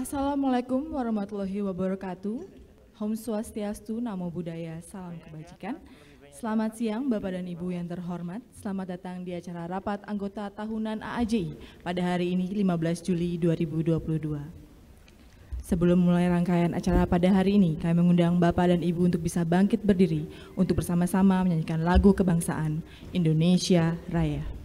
Assalamualaikum warahmatullahi wabarakatuh. Om Swastiastu, Namo Buddhaya, Salam Kebajikan. Selamat siang Bapak dan Ibu yang terhormat. Selamat datang di acara rapat anggota tahunan AAJ pada hari ini 15 Juli 2022. Sebelum mulai rangkaian acara pada hari ini, kami mengundang Bapak dan Ibu untuk bisa bangkit berdiri untuk bersama-sama menyanyikan lagu kebangsaan Indonesia Raya.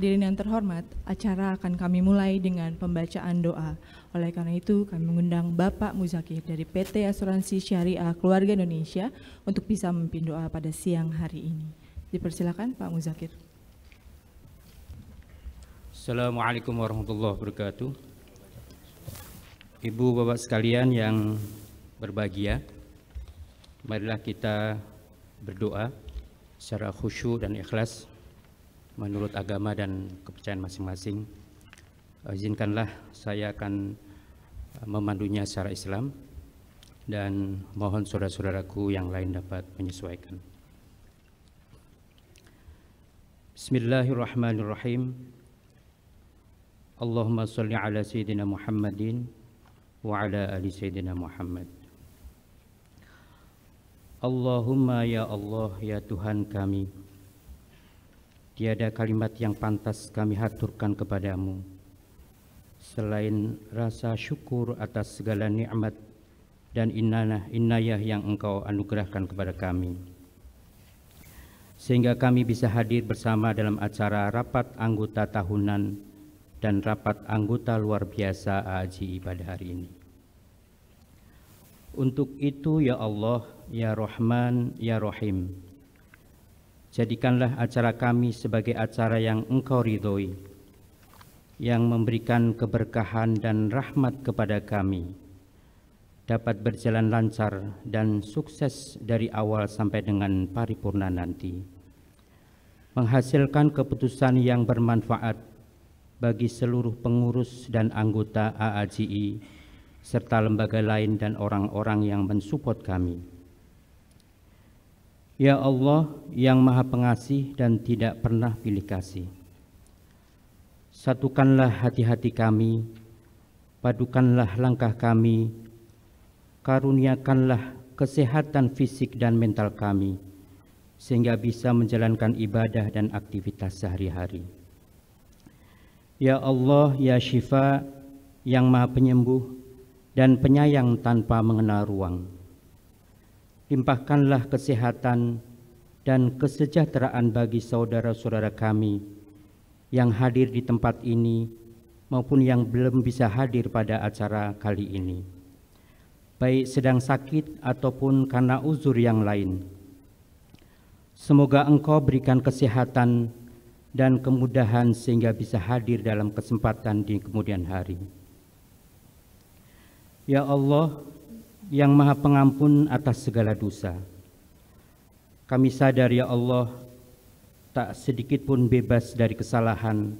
Hadirin yang terhormat, acara akan kami mulai dengan pembacaan doa. Oleh karena itu, kami mengundang Bapak Muzakir dari PT Asuransi Syariah Keluarga Indonesia untuk bisa memimpin doa pada siang hari ini. Dipersilakan Pak Muzakir. Assalamualaikum warahmatullahi wabarakatuh. Ibu bapak sekalian yang berbahagia, marilah kita berdoa secara khusyuk dan ikhlas menurut agama dan kepercayaan masing-masing. Izinkanlah saya akan eh, memandunya secara Islam dan mohon saudara-saudaraku yang lain dapat menyesuaikan. Bismillahirrahmanirrahim. Allahumma salli ala Sayyidina Muhammadin wa ala ali Sayyidina Muhammad. Allahumma ya Allah ya Tuhan kami. Tiada kalimat yang pantas kami haturkan kepadamu selain rasa syukur atas segala nikmat dan inayah yang engkau anugerahkan kepada kami. Sehingga kami bisa hadir bersama dalam acara rapat anggota tahunan dan rapat anggota luar biasa Aji pada hari ini. Untuk itu ya Allah, ya Rahman, ya Rahim, Jadikanlah acara kami sebagai acara yang engkau ridhoi, yang memberikan keberkahan dan rahmat kepada kami, dapat berjalan lancar dan sukses dari awal sampai dengan paripurna nanti, menghasilkan keputusan yang bermanfaat bagi seluruh pengurus dan anggota AAGI, serta lembaga lain dan orang-orang yang mensupport kami Ya Allah yang maha pengasih dan tidak pernah pilih kasih. Satukanlah hati-hati kami, padukanlah langkah kami, karuniakanlah kesehatan fisik dan mental kami, sehingga bisa menjalankan ibadah dan aktivitas sehari-hari. Ya Allah, Ya Syifa, yang maha penyembuh dan penyayang tanpa mengenal ruang limpahkanlah kesehatan dan kesejahteraan bagi saudara-saudara kami yang hadir di tempat ini maupun yang belum bisa hadir pada acara kali ini. Baik sedang sakit ataupun karena uzur yang lain. Semoga engkau berikan kesehatan dan kemudahan sehingga bisa hadir dalam kesempatan di kemudian hari. Ya Allah, yang maha pengampun atas segala dosa. Kami sadar ya Allah, tak sedikit pun bebas dari kesalahan,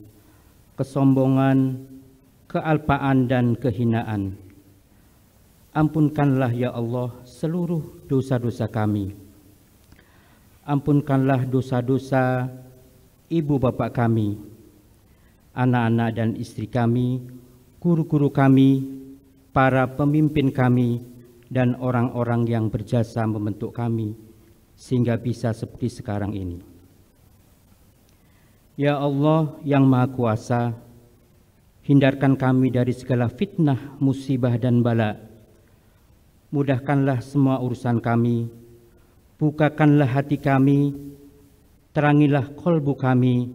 kesombongan, kealpaan dan kehinaan. Ampunkanlah ya Allah seluruh dosa-dosa kami. Ampunkanlah dosa-dosa ibu bapak kami, anak-anak dan istri kami, guru-guru kami, para pemimpin kami, dan orang-orang yang berjasa membentuk kami sehingga bisa seperti sekarang ini. Ya Allah yang Maha Kuasa, hindarkan kami dari segala fitnah, musibah, dan bala. Mudahkanlah semua urusan kami, bukakanlah hati kami, terangilah kolbu kami,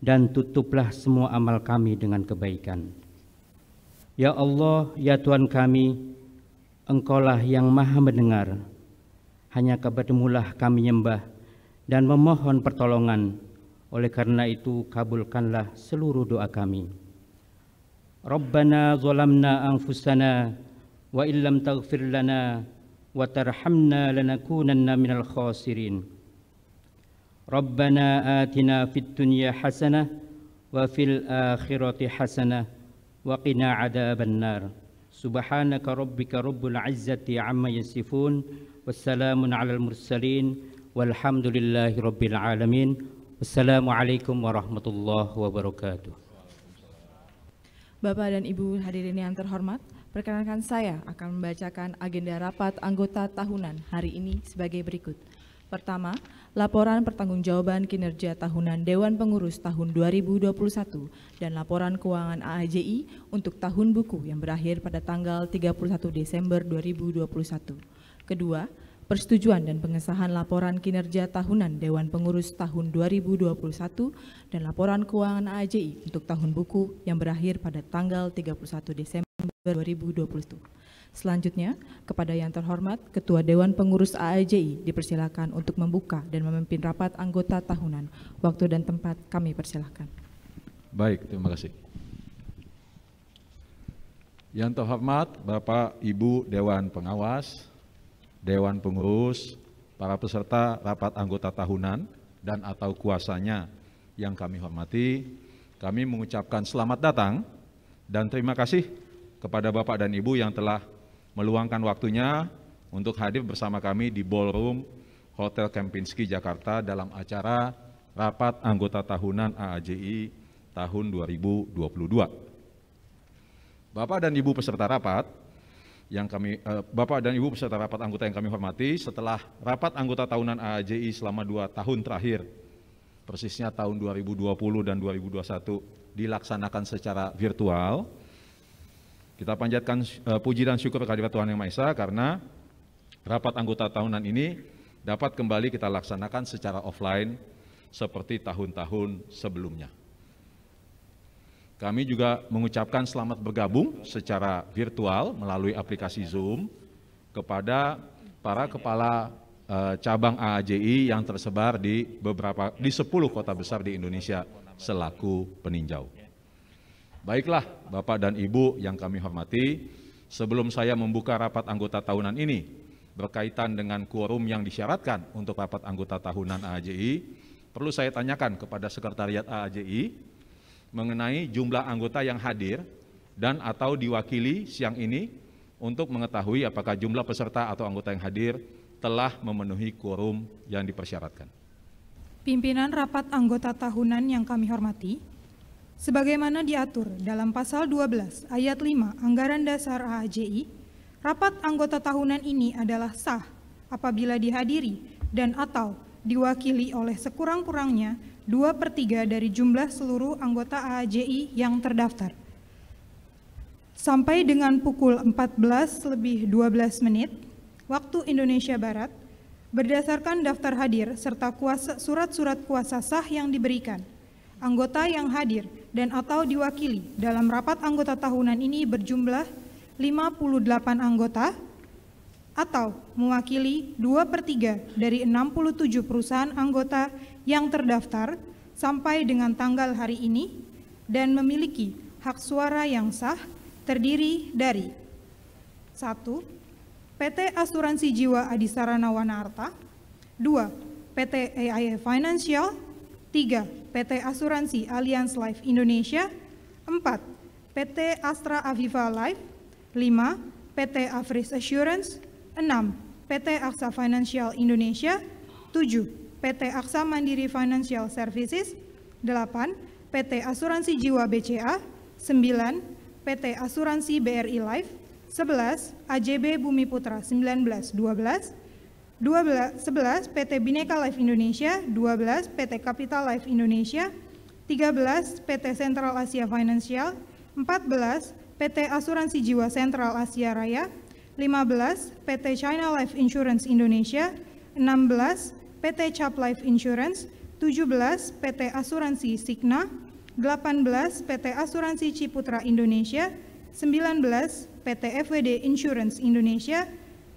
dan tutuplah semua amal kami dengan kebaikan. Ya Allah, ya Tuhan kami, Engkaulah yang maha mendengar. Hanya kepadamulah kami nyembah dan memohon pertolongan. Oleh karena itu kabulkanlah seluruh doa kami. Rabbana zalamna anfusana wa illam taghfir lana wa tarhamna lanakunanna minal khasirin. Rabbana atina fid dunya hasanah wa fil akhirati hasanah wa qina adhaban nar. Subhanaka rabbika rabbul izzati amma yasifun wassalamun alal mursalin walhamdulillahi rabbil alamin. Wassalamualaikum warahmatullahi wabarakatuh. Bapak dan Ibu hadirin yang terhormat, perkenankan saya akan membacakan agenda rapat anggota tahunan hari ini sebagai berikut. Pertama, laporan pertanggungjawaban kinerja tahunan Dewan Pengurus tahun 2021 dan laporan keuangan AAJI untuk tahun buku yang berakhir pada tanggal 31 Desember 2021. Kedua, persetujuan dan pengesahan laporan kinerja tahunan Dewan Pengurus tahun 2021 dan laporan keuangan AAJI untuk tahun buku yang berakhir pada tanggal 31 Desember 2021. Selanjutnya, kepada yang terhormat Ketua Dewan Pengurus AAJI dipersilakan untuk membuka dan memimpin rapat anggota tahunan. Waktu dan tempat kami persilahkan. Baik, terima kasih. Yang terhormat Bapak Ibu Dewan Pengawas, Dewan Pengurus, para peserta rapat anggota tahunan dan atau kuasanya yang kami hormati, kami mengucapkan selamat datang dan terima kasih kepada Bapak dan Ibu yang telah meluangkan waktunya untuk hadir bersama kami di Ballroom Hotel Kempinski Jakarta dalam acara Rapat Anggota Tahunan AAJI tahun 2022. Bapak dan Ibu peserta rapat yang kami eh, Bapak dan Ibu peserta rapat anggota yang kami hormati, setelah rapat anggota tahunan AAJI selama dua tahun terakhir, persisnya tahun 2020 dan 2021 dilaksanakan secara virtual, kita panjatkan uh, puji dan syukur kepada Tuhan Yang Maha Esa karena rapat anggota tahunan ini dapat kembali kita laksanakan secara offline seperti tahun-tahun sebelumnya. Kami juga mengucapkan selamat bergabung secara virtual melalui aplikasi Zoom kepada para kepala eh, cabang AAJI yang tersebar di beberapa di 10 kota besar di Indonesia selaku peninjau. Baiklah, Bapak dan Ibu yang kami hormati, sebelum saya membuka rapat anggota tahunan ini berkaitan dengan quorum yang disyaratkan untuk rapat anggota tahunan AJI, perlu saya tanyakan kepada Sekretariat AJI mengenai jumlah anggota yang hadir dan atau diwakili siang ini untuk mengetahui apakah jumlah peserta atau anggota yang hadir telah memenuhi quorum yang dipersyaratkan. Pimpinan rapat anggota tahunan yang kami hormati, Sebagaimana diatur dalam pasal 12 ayat 5 Anggaran Dasar AAJI, rapat anggota tahunan ini adalah sah apabila dihadiri dan atau diwakili oleh sekurang-kurangnya 2 per 3 dari jumlah seluruh anggota AAJI yang terdaftar. Sampai dengan pukul 14 lebih 12 menit, waktu Indonesia Barat, berdasarkan daftar hadir serta surat surat-surat kuasa sah yang diberikan, anggota yang hadir dan atau diwakili dalam rapat anggota tahunan ini berjumlah 58 anggota atau mewakili 2 per 3 dari 67 perusahaan anggota yang terdaftar sampai dengan tanggal hari ini dan memiliki hak suara yang sah terdiri dari 1. PT Asuransi Jiwa Adisarana Wanarta 2. PT AIA Financial 3. PT Asuransi Allianz Life Indonesia 4. PT Astra Aviva Life 5. PT Avris Assurance 6. PT Aksa Financial Indonesia 7. PT Aksa Mandiri Financial Services 8. PT Asuransi Jiwa BCA 9. PT Asuransi BRI Life 11. AJB Bumi Putra 1912 belas, 11 PT Bineka Life Indonesia, 12 PT Capital Life Indonesia, 13 PT Central Asia Financial, 14 PT Asuransi Jiwa Central Asia Raya, 15 PT China Life Insurance Indonesia, 16 PT Chap Life Insurance, 17 PT Asuransi Signa, 18 PT Asuransi Ciputra Indonesia, 19 PT FWD Insurance Indonesia,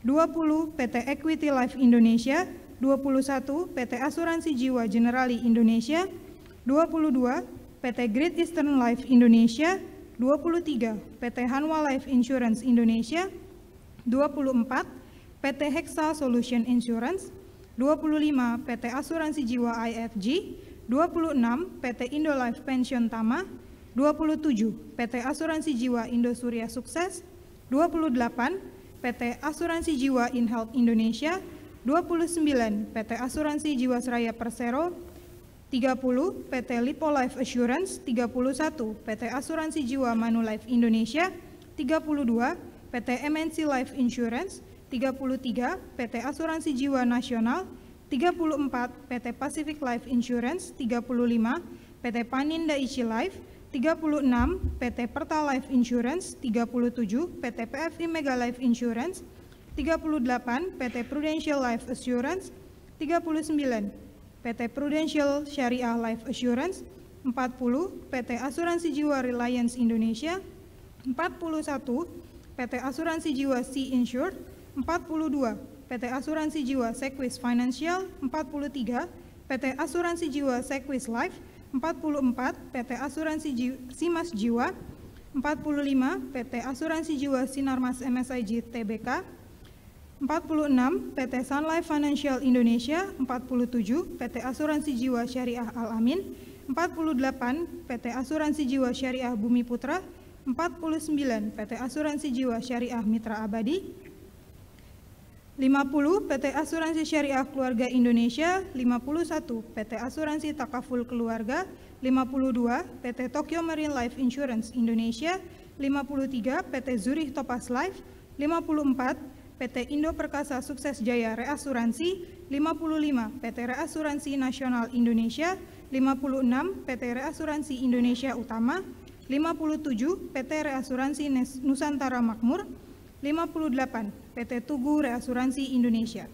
20 PT Equity Life Indonesia, 21 PT Asuransi Jiwa Generali Indonesia, 22 PT Great Eastern Life Indonesia, 23 PT Hanwa Life Insurance Indonesia, 24 PT Hexa Solution Insurance, 25 PT Asuransi Jiwa IFG, 26 PT Indolife Pension Tama, 27 PT Asuransi Jiwa Indosuria Sukses, 28 PT Asuransi Jiwa InHealth Indonesia, 29 PT Asuransi Jiwa Seraya Persero, 30 PT Lipo Life Assurance, 31 PT Asuransi Jiwa Manulife Indonesia, 32 PT MNC Life Insurance, 33 PT Asuransi Jiwa Nasional, 34 PT Pacific Life Insurance, 35 PT Panin Daiichi Life, 36 PT Perta Life Insurance, 37 PT PFI Mega Life Insurance, 38 PT Prudential Life Assurance, 39 PT Prudential Syariah Life Assurance, 40 PT Asuransi Jiwa Reliance Indonesia, 41 PT Asuransi Jiwa Sea Insured, 42 PT Asuransi Jiwa Sequis Financial, 43 PT Asuransi Jiwa Sequis Life, 44 PT Asuransi Jiwa, Simas Jiwa, 45 PT Asuransi Jiwa Sinarmas MSIG TBK, 46 PT Sun Life Financial Indonesia, 47 PT Asuransi Jiwa Syariah Al Amin, 48 PT Asuransi Jiwa Syariah Bumi Putra, 49 PT Asuransi Jiwa Syariah Mitra Abadi, 50 PT Asuransi Syariah Keluarga Indonesia 51 PT Asuransi Takaful Keluarga 52 PT Tokyo Marine Life Insurance Indonesia 53 PT Zurich Topaz Life 54 PT Indo Perkasa Sukses Jaya Reasuransi 55 PT Reasuransi Nasional Indonesia 56 PT Reasuransi Indonesia Utama 57 PT Reasuransi Nusantara Makmur 58 PT Tugu Reasuransi Indonesia.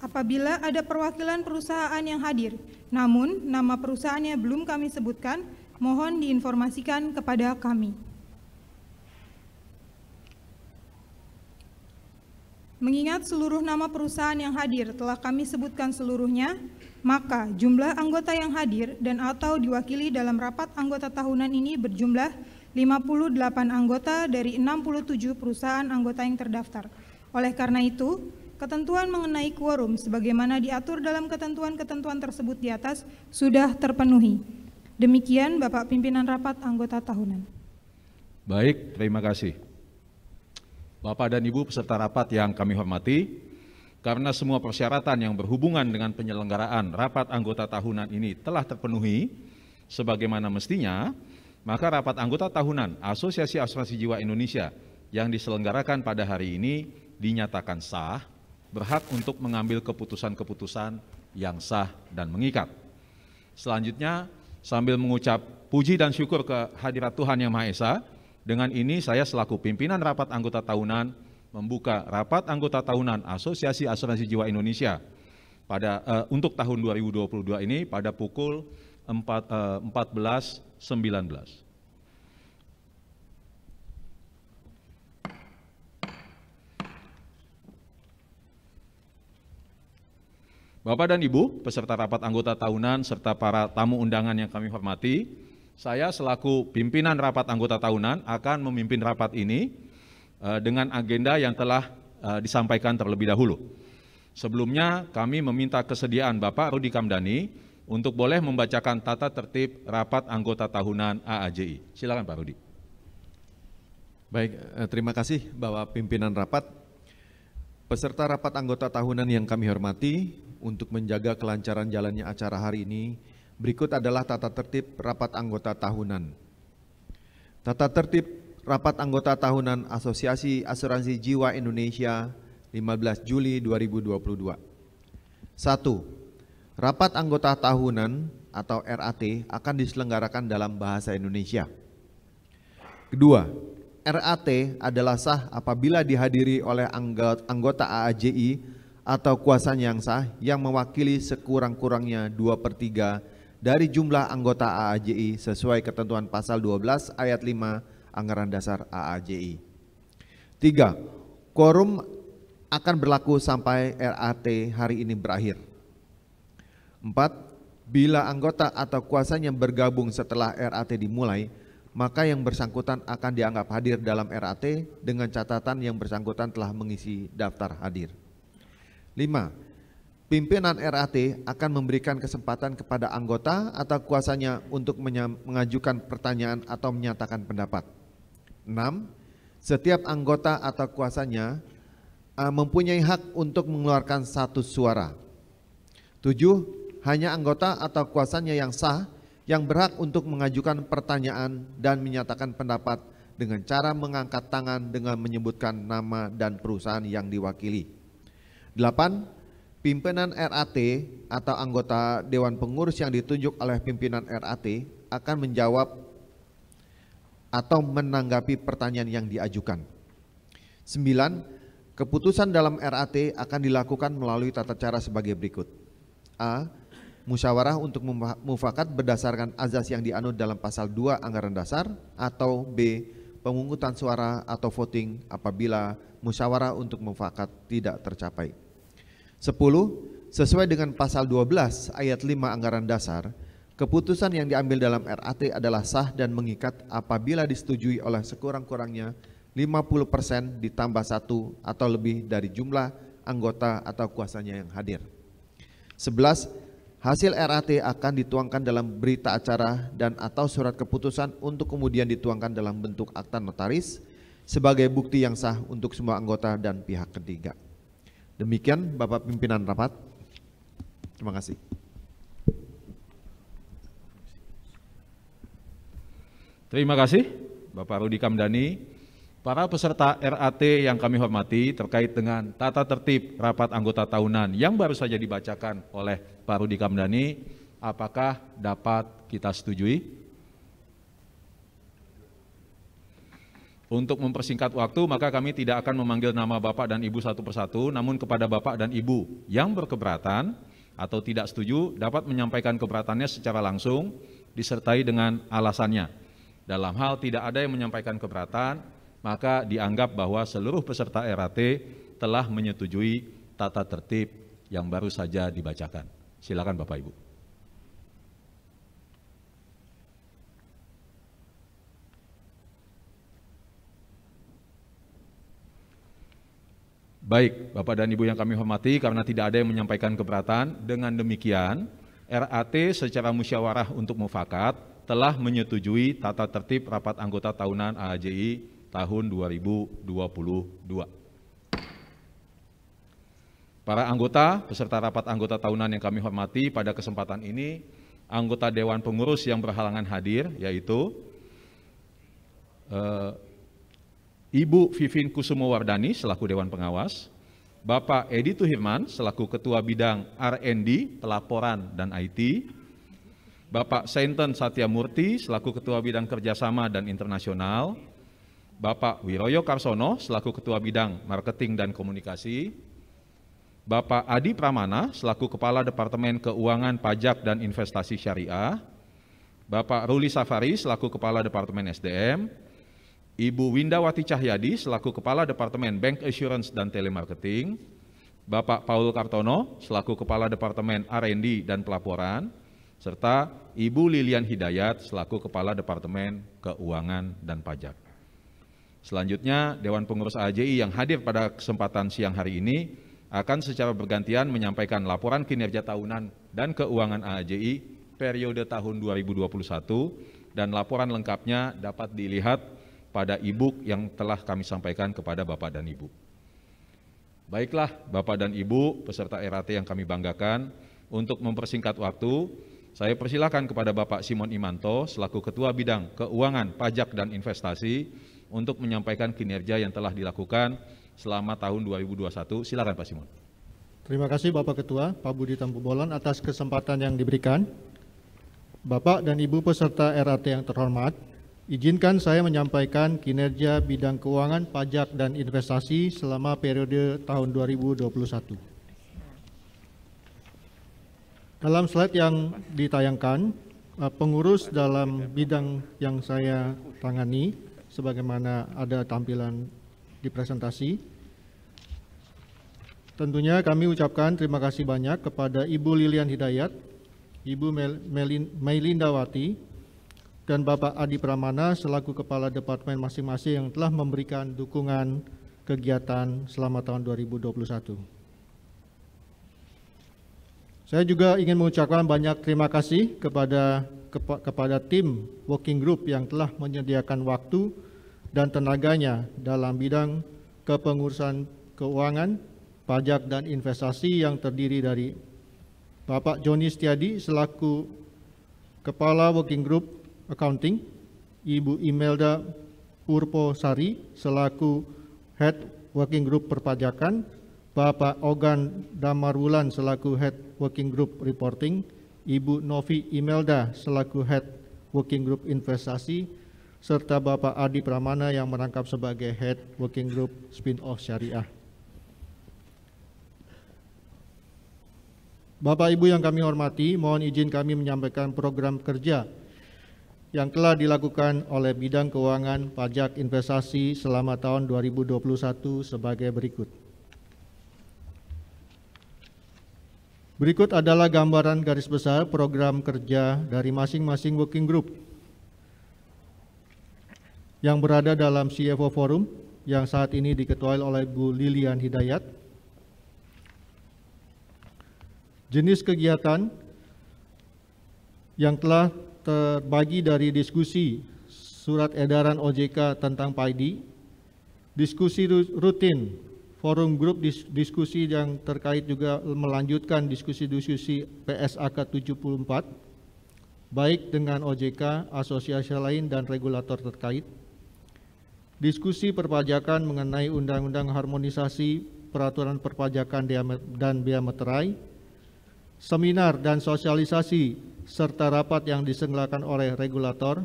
Apabila ada perwakilan perusahaan yang hadir, namun nama perusahaannya belum kami sebutkan, mohon diinformasikan kepada kami. Mengingat seluruh nama perusahaan yang hadir telah kami sebutkan seluruhnya, maka jumlah anggota yang hadir dan atau diwakili dalam rapat anggota tahunan ini berjumlah 58 anggota dari 67 perusahaan anggota yang terdaftar. Oleh karena itu, ketentuan mengenai quorum sebagaimana diatur dalam ketentuan-ketentuan tersebut di atas sudah terpenuhi. Demikian Bapak Pimpinan Rapat Anggota Tahunan. Baik, terima kasih. Bapak dan Ibu peserta rapat yang kami hormati, karena semua persyaratan yang berhubungan dengan penyelenggaraan rapat anggota tahunan ini telah terpenuhi, sebagaimana mestinya, maka rapat anggota tahunan Asosiasi Asuransi Jiwa Indonesia yang diselenggarakan pada hari ini dinyatakan sah, berhak untuk mengambil keputusan-keputusan yang sah dan mengikat. Selanjutnya, sambil mengucap puji dan syukur ke hadirat Tuhan Yang Maha Esa, dengan ini saya selaku pimpinan rapat anggota tahunan membuka rapat anggota tahunan Asosiasi Asuransi Jiwa Indonesia pada uh, untuk tahun 2022 ini pada pukul 4, uh, 14 Bapak dan Ibu, peserta rapat anggota tahunan serta para tamu undangan yang kami hormati, saya selaku pimpinan rapat anggota tahunan akan memimpin rapat ini eh, dengan agenda yang telah eh, disampaikan terlebih dahulu. Sebelumnya kami meminta kesediaan Bapak Rudi Kamdani untuk boleh membacakan tata tertib rapat anggota tahunan AAJI. Silakan Pak Rudi. Baik, eh, terima kasih Bapak pimpinan rapat. Peserta rapat anggota tahunan yang kami hormati, untuk menjaga kelancaran jalannya acara hari ini, berikut adalah tata tertib rapat anggota tahunan. Tata tertib rapat anggota tahunan Asosiasi Asuransi Jiwa Indonesia 15 Juli 2022. 1. Rapat anggota tahunan atau RAT akan diselenggarakan dalam bahasa Indonesia. Kedua, RAT adalah sah apabila dihadiri oleh anggota AAJI atau kuasa yang sah yang mewakili sekurang-kurangnya 2 per 3 dari jumlah anggota AAJI sesuai ketentuan pasal 12 ayat 5 anggaran dasar AAJI. Tiga, Quorum akan berlaku sampai RAT hari ini berakhir. 4. Bila anggota atau kuasanya bergabung setelah RAT dimulai, maka yang bersangkutan akan dianggap hadir dalam RAT dengan catatan yang bersangkutan telah mengisi daftar hadir. 5. Pimpinan RAT akan memberikan kesempatan kepada anggota atau kuasanya untuk mengajukan pertanyaan atau menyatakan pendapat. 6. Setiap anggota atau kuasanya ah, mempunyai hak untuk mengeluarkan satu suara. 7 hanya anggota atau kuasanya yang sah yang berhak untuk mengajukan pertanyaan dan menyatakan pendapat dengan cara mengangkat tangan dengan menyebutkan nama dan perusahaan yang diwakili. 8. Pimpinan RAT atau anggota dewan pengurus yang ditunjuk oleh pimpinan RAT akan menjawab atau menanggapi pertanyaan yang diajukan. 9. Keputusan dalam RAT akan dilakukan melalui tata cara sebagai berikut. A musyawarah untuk mufakat berdasarkan azas yang dianut dalam pasal 2 anggaran dasar atau B pemungutan suara atau voting apabila musyawarah untuk mufakat tidak tercapai. 10. Sesuai dengan pasal 12 ayat 5 anggaran dasar, keputusan yang diambil dalam RAT adalah sah dan mengikat apabila disetujui oleh sekurang-kurangnya 50% ditambah satu atau lebih dari jumlah anggota atau kuasanya yang hadir. 11 Hasil RAT akan dituangkan dalam berita acara dan atau surat keputusan untuk kemudian dituangkan dalam bentuk akta notaris sebagai bukti yang sah untuk semua anggota dan pihak ketiga. Demikian Bapak pimpinan rapat. Terima kasih. Terima kasih Bapak Rudi Kamdani Para peserta RAT yang kami hormati terkait dengan tata tertib rapat anggota tahunan yang baru saja dibacakan oleh Pak Rudi Kamdani, apakah dapat kita setujui? Untuk mempersingkat waktu, maka kami tidak akan memanggil nama Bapak dan Ibu satu persatu, namun kepada Bapak dan Ibu yang berkeberatan atau tidak setuju dapat menyampaikan keberatannya secara langsung disertai dengan alasannya. Dalam hal tidak ada yang menyampaikan keberatan, maka dianggap bahwa seluruh peserta RAT telah menyetujui tata tertib yang baru saja dibacakan. Silakan Bapak Ibu. Baik, Bapak dan Ibu yang kami hormati, karena tidak ada yang menyampaikan keberatan, dengan demikian RAT secara musyawarah untuk mufakat telah menyetujui tata tertib rapat anggota tahunan AJI tahun 2022. Para anggota peserta rapat anggota tahunan yang kami hormati pada kesempatan ini, anggota Dewan Pengurus yang berhalangan hadir yaitu uh, Ibu Vivin Kusumo Wardani selaku Dewan Pengawas, Bapak Edi Tuhirman selaku Ketua Bidang R&D, Pelaporan dan IT, Bapak Senten Satya Murti selaku Ketua Bidang Kerjasama dan Internasional, Bapak Wiroyo Karsono selaku Ketua Bidang Marketing dan Komunikasi, Bapak Adi Pramana selaku Kepala Departemen Keuangan Pajak dan Investasi Syariah, Bapak Ruli Safari selaku Kepala Departemen SDM, Ibu Windawati Cahyadi selaku Kepala Departemen Bank Assurance dan Telemarketing, Bapak Paul Kartono selaku Kepala Departemen R&D dan Pelaporan, serta Ibu Lilian Hidayat selaku Kepala Departemen Keuangan dan Pajak. Selanjutnya, Dewan Pengurus AJI yang hadir pada kesempatan siang hari ini akan secara bergantian menyampaikan laporan kinerja tahunan dan keuangan AJI periode tahun 2021 dan laporan lengkapnya dapat dilihat pada e yang telah kami sampaikan kepada Bapak dan Ibu. Baiklah Bapak dan Ibu peserta RAT yang kami banggakan, untuk mempersingkat waktu, saya persilahkan kepada Bapak Simon Imanto selaku Ketua Bidang Keuangan, Pajak, dan Investasi untuk menyampaikan kinerja yang telah dilakukan selama tahun 2021. Silakan Pak Simon. Terima kasih Bapak Ketua Pak Budi Tampubolon atas kesempatan yang diberikan. Bapak dan Ibu peserta RAT yang terhormat, izinkan saya menyampaikan kinerja bidang keuangan, pajak, dan investasi selama periode tahun 2021. Dalam slide yang ditayangkan, eh, pengurus dalam bidang yang saya tangani sebagaimana ada tampilan di presentasi. Tentunya kami ucapkan terima kasih banyak kepada Ibu Lilian Hidayat, Ibu Melinda Wati, dan Bapak Adi Pramana selaku Kepala Departemen masing-masing yang telah memberikan dukungan kegiatan selama tahun 2021. Saya juga ingin mengucapkan banyak terima kasih kepada kepa, kepada tim working group yang telah menyediakan waktu dan tenaganya dalam bidang kepengurusan keuangan, pajak dan investasi yang terdiri dari Bapak Joni Setiadi selaku Kepala Working Group Accounting, Ibu Imelda Purposari selaku Head Working Group Perpajakan, Bapak Ogan Damarwulan selaku Head Working Group Reporting, Ibu Novi Imelda selaku Head Working Group Investasi, serta Bapak Adi Pramana yang merangkap sebagai Head Working Group Spin-off Syariah. Bapak Ibu yang kami hormati, mohon izin kami menyampaikan program kerja yang telah dilakukan oleh bidang keuangan, pajak, investasi selama tahun 2021 sebagai berikut. Berikut adalah gambaran garis besar program kerja dari masing-masing working group yang berada dalam CFO Forum yang saat ini diketuai oleh Bu Lilian Hidayat. Jenis kegiatan yang telah terbagi dari diskusi surat edaran OJK tentang PAIDI, diskusi rutin forum grup diskusi yang terkait juga melanjutkan diskusi-diskusi PSAK 74 baik dengan OJK, asosiasi lain dan regulator terkait. Diskusi perpajakan mengenai undang-undang harmonisasi peraturan perpajakan dan bea Meterai, seminar dan sosialisasi serta rapat yang diselenggarakan oleh regulator,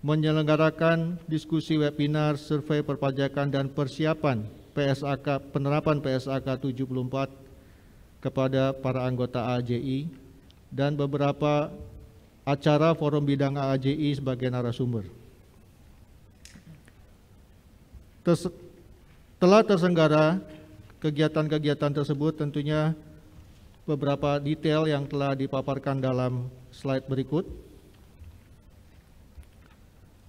menyelenggarakan diskusi webinar survei perpajakan dan persiapan PSAK penerapan PSAK 74 kepada para anggota AJI dan beberapa acara forum bidang AJI sebagai narasumber. telah tersenggara kegiatan-kegiatan tersebut tentunya beberapa detail yang telah dipaparkan dalam slide berikut.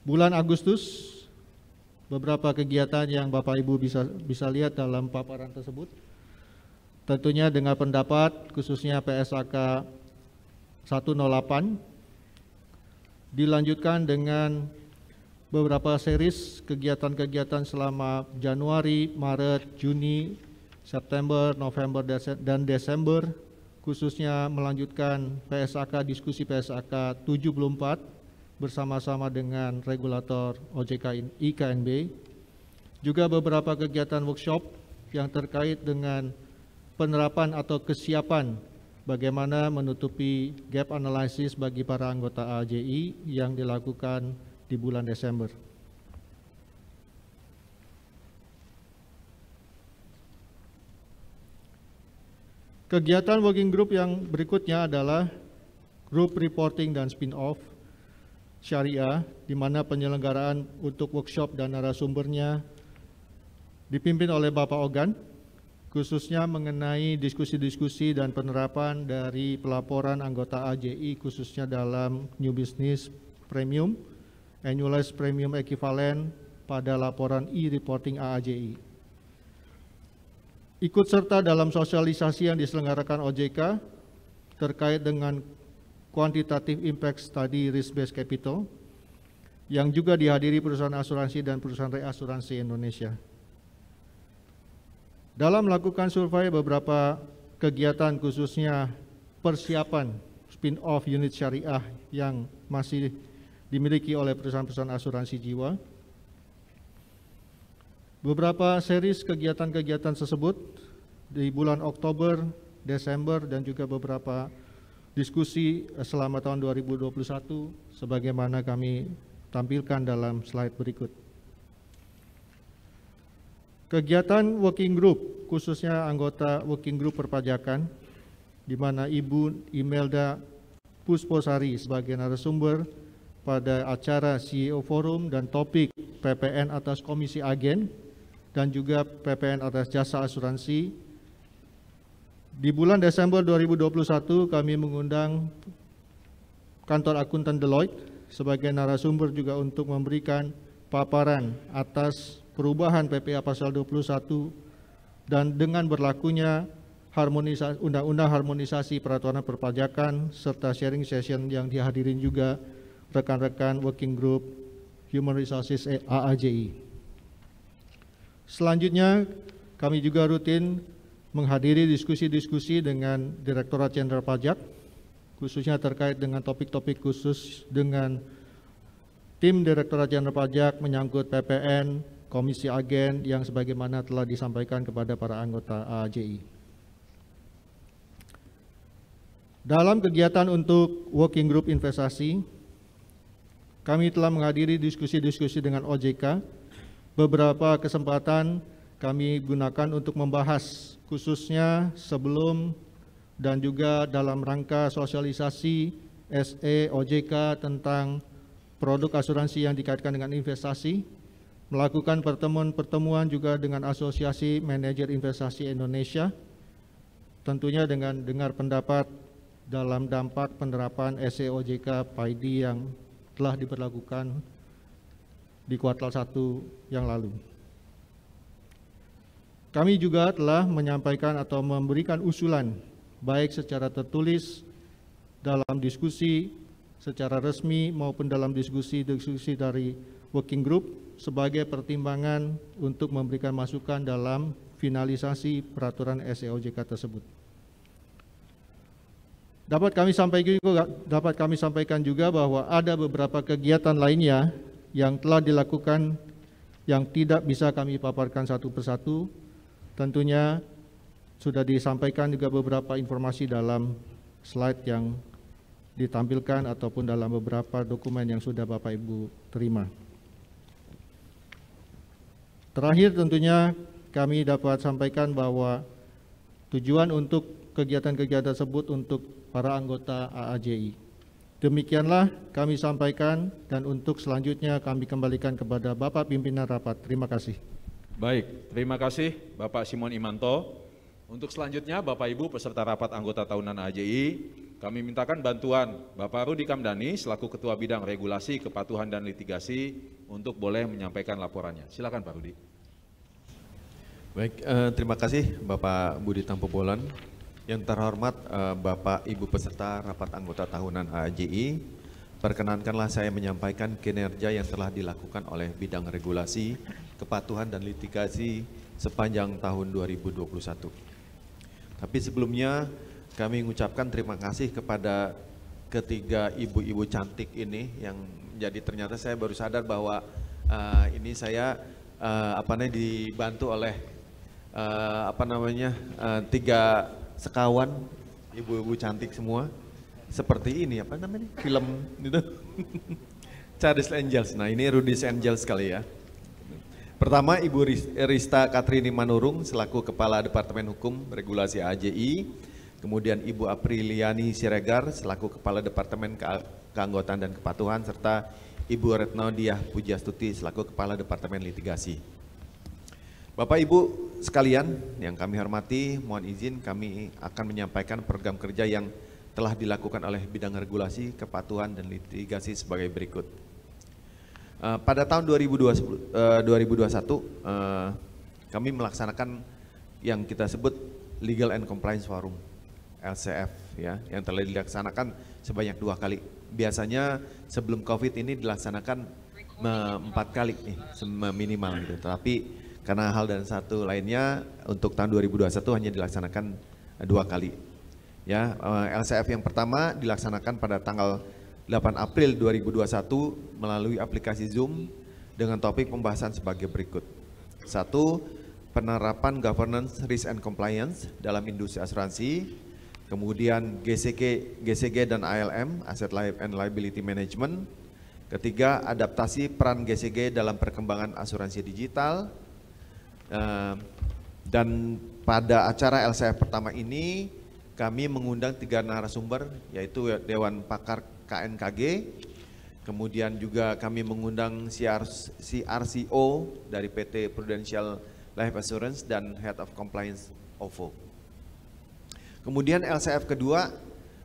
Bulan Agustus beberapa kegiatan yang Bapak Ibu bisa bisa lihat dalam paparan tersebut. Tentunya dengan pendapat khususnya PSAK 108 dilanjutkan dengan beberapa series kegiatan-kegiatan selama Januari, Maret, Juni, September, November, dan Desember khususnya melanjutkan PSAK diskusi PSAK 74 bersama-sama dengan regulator OJK IKNB, juga beberapa kegiatan workshop yang terkait dengan penerapan atau kesiapan bagaimana menutupi gap analisis bagi para anggota AJI yang dilakukan di bulan Desember. Kegiatan working group yang berikutnya adalah group reporting dan spin-off syariah di mana penyelenggaraan untuk workshop dan narasumbernya dipimpin oleh Bapak Ogan khususnya mengenai diskusi-diskusi dan penerapan dari pelaporan anggota AJI khususnya dalam new business premium, annualized premium equivalent pada laporan e-reporting AJI. Ikut serta dalam sosialisasi yang diselenggarakan OJK terkait dengan Quantitative Impact Study Risk-Based Capital yang juga dihadiri perusahaan asuransi dan perusahaan reasuransi Indonesia. Dalam melakukan survei beberapa kegiatan khususnya persiapan spin-off unit syariah yang masih dimiliki oleh perusahaan-perusahaan asuransi jiwa. Beberapa series kegiatan-kegiatan tersebut di bulan Oktober, Desember, dan juga beberapa diskusi eh, selama tahun 2021 sebagaimana kami tampilkan dalam slide berikut. Kegiatan working group, khususnya anggota working group perpajakan, di mana Ibu Imelda Pusposari sebagai narasumber pada acara CEO Forum dan topik PPN atas Komisi Agen dan juga PPN atas Jasa Asuransi di bulan Desember 2021 kami mengundang kantor akuntan Deloitte sebagai narasumber juga untuk memberikan paparan atas perubahan PPA Pasal 21 dan dengan berlakunya harmonisasi undang-undang harmonisasi peraturan perpajakan serta sharing session yang dihadirin juga rekan-rekan working group Human Resources AAJI. Selanjutnya, kami juga rutin menghadiri diskusi-diskusi dengan Direktorat Jenderal Pajak, khususnya terkait dengan topik-topik khusus dengan tim Direktorat Jenderal Pajak menyangkut PPN, komisi agen yang sebagaimana telah disampaikan kepada para anggota AJI. Dalam kegiatan untuk Working Group Investasi, kami telah menghadiri diskusi-diskusi dengan OJK, beberapa kesempatan kami gunakan untuk membahas khususnya sebelum dan juga dalam rangka sosialisasi SE OJK tentang produk asuransi yang dikaitkan dengan investasi, melakukan pertemuan-pertemuan juga dengan Asosiasi Manajer Investasi Indonesia, tentunya dengan dengar pendapat dalam dampak penerapan SE OJK PAIDI yang telah diberlakukan di kuartal 1 yang lalu. Kami juga telah menyampaikan atau memberikan usulan baik secara tertulis dalam diskusi secara resmi maupun dalam diskusi-diskusi dari working group sebagai pertimbangan untuk memberikan masukan dalam finalisasi peraturan SEOJK tersebut. Dapat kami sampaikan juga, dapat kami sampaikan juga bahwa ada beberapa kegiatan lainnya yang telah dilakukan yang tidak bisa kami paparkan satu persatu Tentunya sudah disampaikan juga beberapa informasi dalam slide yang ditampilkan ataupun dalam beberapa dokumen yang sudah Bapak Ibu terima. Terakhir tentunya kami dapat sampaikan bahwa tujuan untuk kegiatan-kegiatan tersebut untuk para anggota AAJI. Demikianlah kami sampaikan dan untuk selanjutnya kami kembalikan kepada Bapak Pimpinan Rapat. Terima kasih. Baik, terima kasih Bapak Simon Imanto. Untuk selanjutnya Bapak Ibu peserta rapat anggota tahunan AJI, kami mintakan bantuan Bapak Rudi Kamdani selaku Ketua Bidang Regulasi, Kepatuhan dan Litigasi untuk boleh menyampaikan laporannya. Silakan Pak Rudi. Baik, eh, terima kasih Bapak Budi Tampobolan. Yang terhormat eh, Bapak Ibu peserta rapat anggota tahunan AJI, Perkenankanlah saya menyampaikan kinerja yang telah dilakukan oleh bidang regulasi, kepatuhan dan litigasi sepanjang tahun 2021. Tapi sebelumnya kami mengucapkan terima kasih kepada ketiga ibu-ibu cantik ini yang jadi ternyata saya baru sadar bahwa uh, ini saya uh, apa namanya dibantu oleh uh, apa namanya uh, tiga sekawan ibu-ibu cantik semua seperti ini apa namanya film itu Charles Angels. Nah ini Rudy Angels kali ya. Pertama Ibu Rista Katrini Manurung selaku Kepala Departemen Hukum Regulasi AJI. Kemudian Ibu Apriliani Siregar selaku Kepala Departemen Keanggotaan dan Kepatuhan serta Ibu Retno Diah Pujastuti selaku Kepala Departemen Litigasi. Bapak Ibu sekalian yang kami hormati, mohon izin kami akan menyampaikan program kerja yang telah dilakukan oleh bidang regulasi, kepatuhan, dan litigasi sebagai berikut. Eh, pada tahun 2021, eh, eh, kami melaksanakan yang kita sebut Legal and Compliance Forum, LCF, ya, yang telah dilaksanakan sebanyak dua kali. Biasanya sebelum COVID ini dilaksanakan empat kali nih, minimal gitu. Tapi karena hal dan satu lainnya untuk tahun 2021 hanya dilaksanakan dua kali Ya, eh, LCF yang pertama dilaksanakan pada tanggal 8 April 2021 melalui aplikasi Zoom dengan topik pembahasan sebagai berikut. Satu, penerapan governance risk and compliance dalam industri asuransi. Kemudian GCG, GCG dan ALM, Asset Life and Liability Management. Ketiga, adaptasi peran GCG dalam perkembangan asuransi digital. Eh, dan pada acara LCF pertama ini, kami mengundang tiga narasumber yaitu Dewan Pakar KNKG, kemudian juga kami mengundang CR, CRCO dari PT Prudential Life Assurance dan Head of Compliance OVO. Kemudian LCF kedua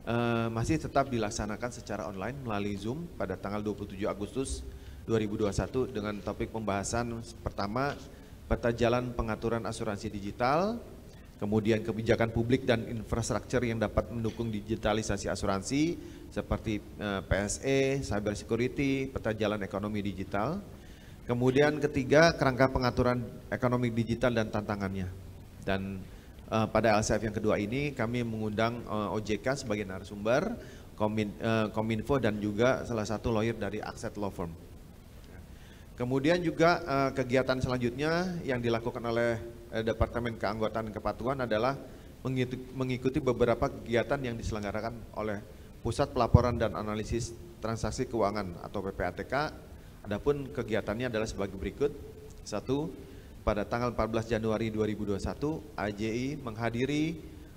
eh, masih tetap dilaksanakan secara online melalui Zoom pada tanggal 27 Agustus 2021 dengan topik pembahasan pertama peta jalan pengaturan asuransi digital, kemudian kebijakan publik dan infrastruktur yang dapat mendukung digitalisasi asuransi seperti eh, PSE, cyber security, peta jalan ekonomi digital. Kemudian ketiga, kerangka pengaturan ekonomi digital dan tantangannya. Dan uh, pada LCF yang kedua ini kami mengundang uh, eh, OJK sebagai narasumber, Komin, uh, Kominfo dan juga salah satu lawyer dari Akset Law Firm. Kemudian juga uh, kegiatan selanjutnya yang dilakukan oleh eh, Departemen Keanggotaan dan Kepatuhan adalah mengikuti beberapa kegiatan yang diselenggarakan oleh Pusat Pelaporan dan Analisis Transaksi Keuangan atau PPATK. Adapun kegiatannya adalah sebagai berikut. Satu, pada tanggal 14 Januari 2021, AJI menghadiri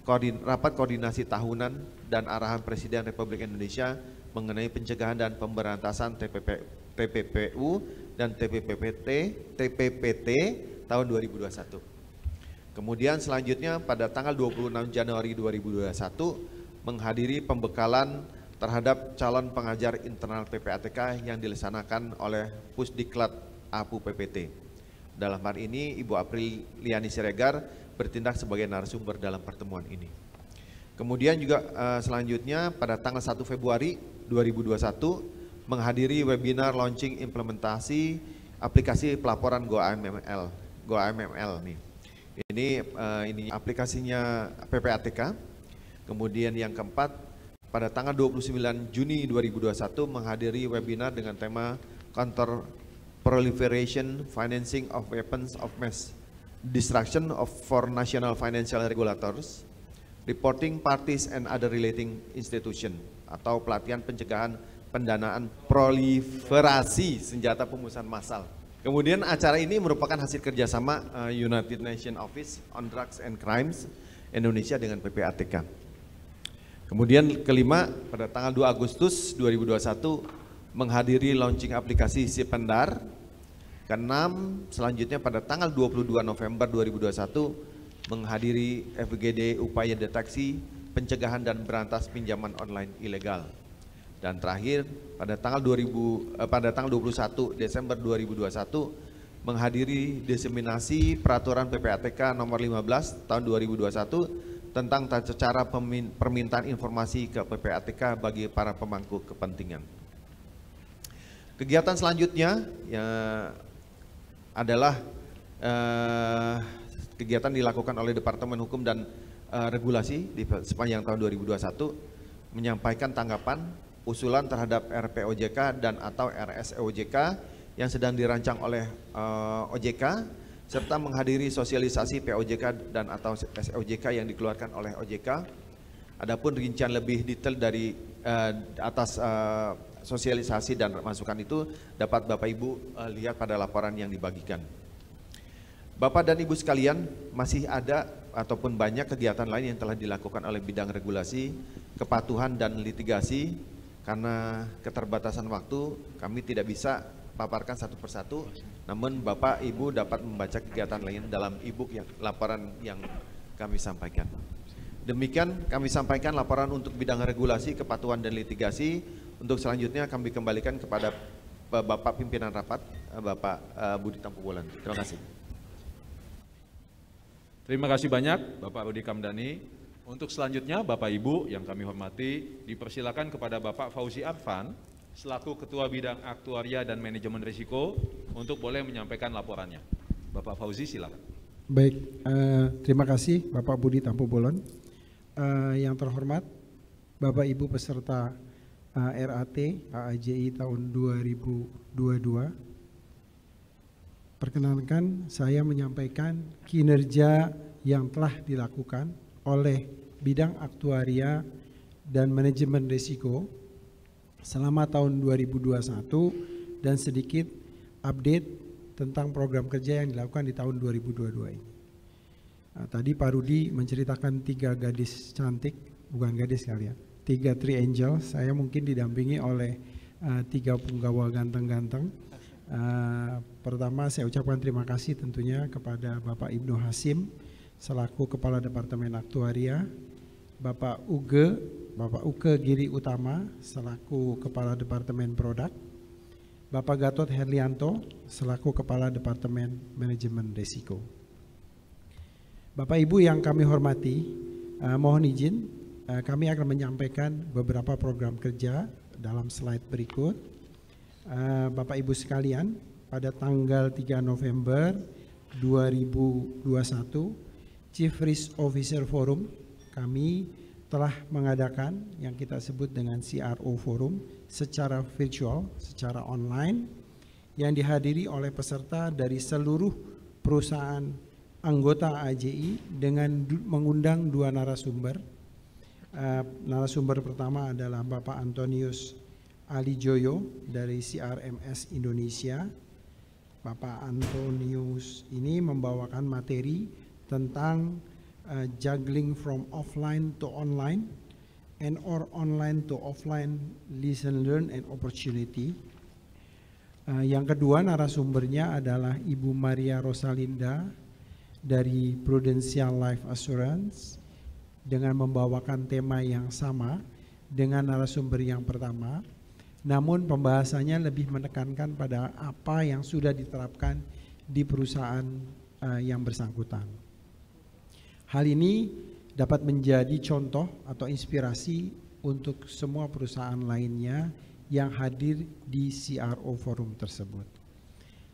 koordin rapat koordinasi tahunan dan arahan Presiden Republik Indonesia mengenai pencegahan dan pemberantasan TPP, TPPU dan TPPPT, TPPT tahun 2021. Kemudian selanjutnya pada tanggal 26 Januari 2021 menghadiri pembekalan terhadap calon pengajar internal PPATK yang dilaksanakan oleh Pusdiklat APU PPT. Dalam hal ini Ibu April Liani Siregar bertindak sebagai narasumber dalam pertemuan ini. Kemudian juga eh, selanjutnya pada tanggal 1 Februari 2021 menghadiri webinar launching implementasi aplikasi pelaporan GoAMML. GoAMML nih ini uh, ini aplikasinya PPATK. Kemudian yang keempat pada tanggal 29 Juni 2021 menghadiri webinar dengan tema Counter Proliferation Financing of Weapons of Mass Destruction of for National Financial Regulators Reporting Parties and Other Relating Institution atau pelatihan pencegahan pendanaan proliferasi senjata pemusnahan massal. Kemudian acara ini merupakan hasil kerjasama eh, United Nations Office on Drugs and Crimes Indonesia dengan PPATK. Kemudian kelima, pada tanggal 2 Agustus 2021 menghadiri launching aplikasi Sipendar. Keenam, selanjutnya pada tanggal 22 November 2021 menghadiri FGD Upaya Deteksi Pencegahan dan Berantas Pinjaman Online Ilegal. Dan terakhir pada tanggal 2000 eh, pada tanggal 21 Desember 2021 menghadiri diseminasi peraturan PPATK nomor 15 tahun 2021 tentang tata cara permintaan informasi ke PPATK bagi para pemangku kepentingan. Kegiatan selanjutnya ya, adalah eh, kegiatan dilakukan oleh Departemen Hukum dan eh, Regulasi di sepanjang tahun 2021 menyampaikan tanggapan usulan terhadap RPOJK dan atau RSOJK e yang sedang dirancang oleh uh, eh, OJK serta menghadiri sosialisasi POJK dan atau SOJK e yang dikeluarkan oleh OJK. Adapun rincian lebih detail dari uh, atas uh, sosialisasi dan masukan itu dapat Bapak Ibu uh, lihat pada laporan yang dibagikan. Bapak dan Ibu sekalian, masih ada ataupun banyak kegiatan lain yang telah dilakukan oleh bidang regulasi, kepatuhan dan litigasi karena keterbatasan waktu, kami tidak bisa paparkan satu persatu, namun Bapak Ibu dapat membaca kegiatan lain dalam e yang laporan yang kami sampaikan. Demikian kami sampaikan laporan untuk bidang regulasi, kepatuhan dan litigasi. Untuk selanjutnya kami kembalikan kepada eh, Bapak pimpinan rapat, eh, Bapak eh, Budi Tampubulan. Terima kasih. Terima kasih banyak Bapak Budi Kamdani. Untuk selanjutnya Bapak Ibu yang kami hormati, dipersilakan kepada Bapak Fauzi Arfan selaku Ketua Bidang Aktuaria dan Manajemen Risiko untuk boleh menyampaikan laporannya. Bapak Fauzi silakan. Baik, uh, terima kasih Bapak Budi Tampu Bolon. Uh, yang terhormat Bapak Ibu peserta uh, eh, RAT AAJI tahun 2022. Perkenankan saya menyampaikan kinerja yang telah dilakukan oleh bidang aktuaria dan manajemen risiko selama tahun 2021 dan sedikit update tentang program kerja yang dilakukan di tahun 2022 ini. Nah, tadi Pak Rudi menceritakan tiga gadis cantik, bukan gadis kali ya, tiga Three Angel. Saya mungkin didampingi oleh uh, tiga penggawa ganteng-ganteng. Uh, pertama saya ucapkan terima kasih tentunya kepada Bapak Ibnu Hasim selaku Kepala Departemen Aktuaria, Bapak Uge, Bapak Uke Giri Utama selaku Kepala Departemen Produk, Bapak Gatot Herlianto selaku Kepala Departemen Manajemen Risiko. Bapak Ibu yang kami hormati, eh, mohon izin eh, kami akan menyampaikan beberapa program kerja dalam slide berikut. Eh, Bapak Ibu sekalian, pada tanggal 3 November 2021 Chief Risk Officer Forum kami telah mengadakan yang kita sebut dengan CRO Forum secara virtual, secara online yang dihadiri oleh peserta dari seluruh perusahaan anggota AJI dengan mengundang dua narasumber. Eh, narasumber pertama adalah Bapak Antonius Ali Joyo dari CRMS Indonesia. Bapak Antonius ini membawakan materi tentang uh, juggling from offline to online and or online to offline listen learn and opportunity. Uh, yang kedua narasumbernya adalah Ibu Maria Rosalinda dari Prudential Life Assurance dengan membawakan tema yang sama dengan narasumber yang pertama. Namun pembahasannya lebih menekankan pada apa yang sudah diterapkan di perusahaan uh, yang bersangkutan. Hal ini dapat menjadi contoh atau inspirasi untuk semua perusahaan lainnya yang hadir di CRO Forum tersebut.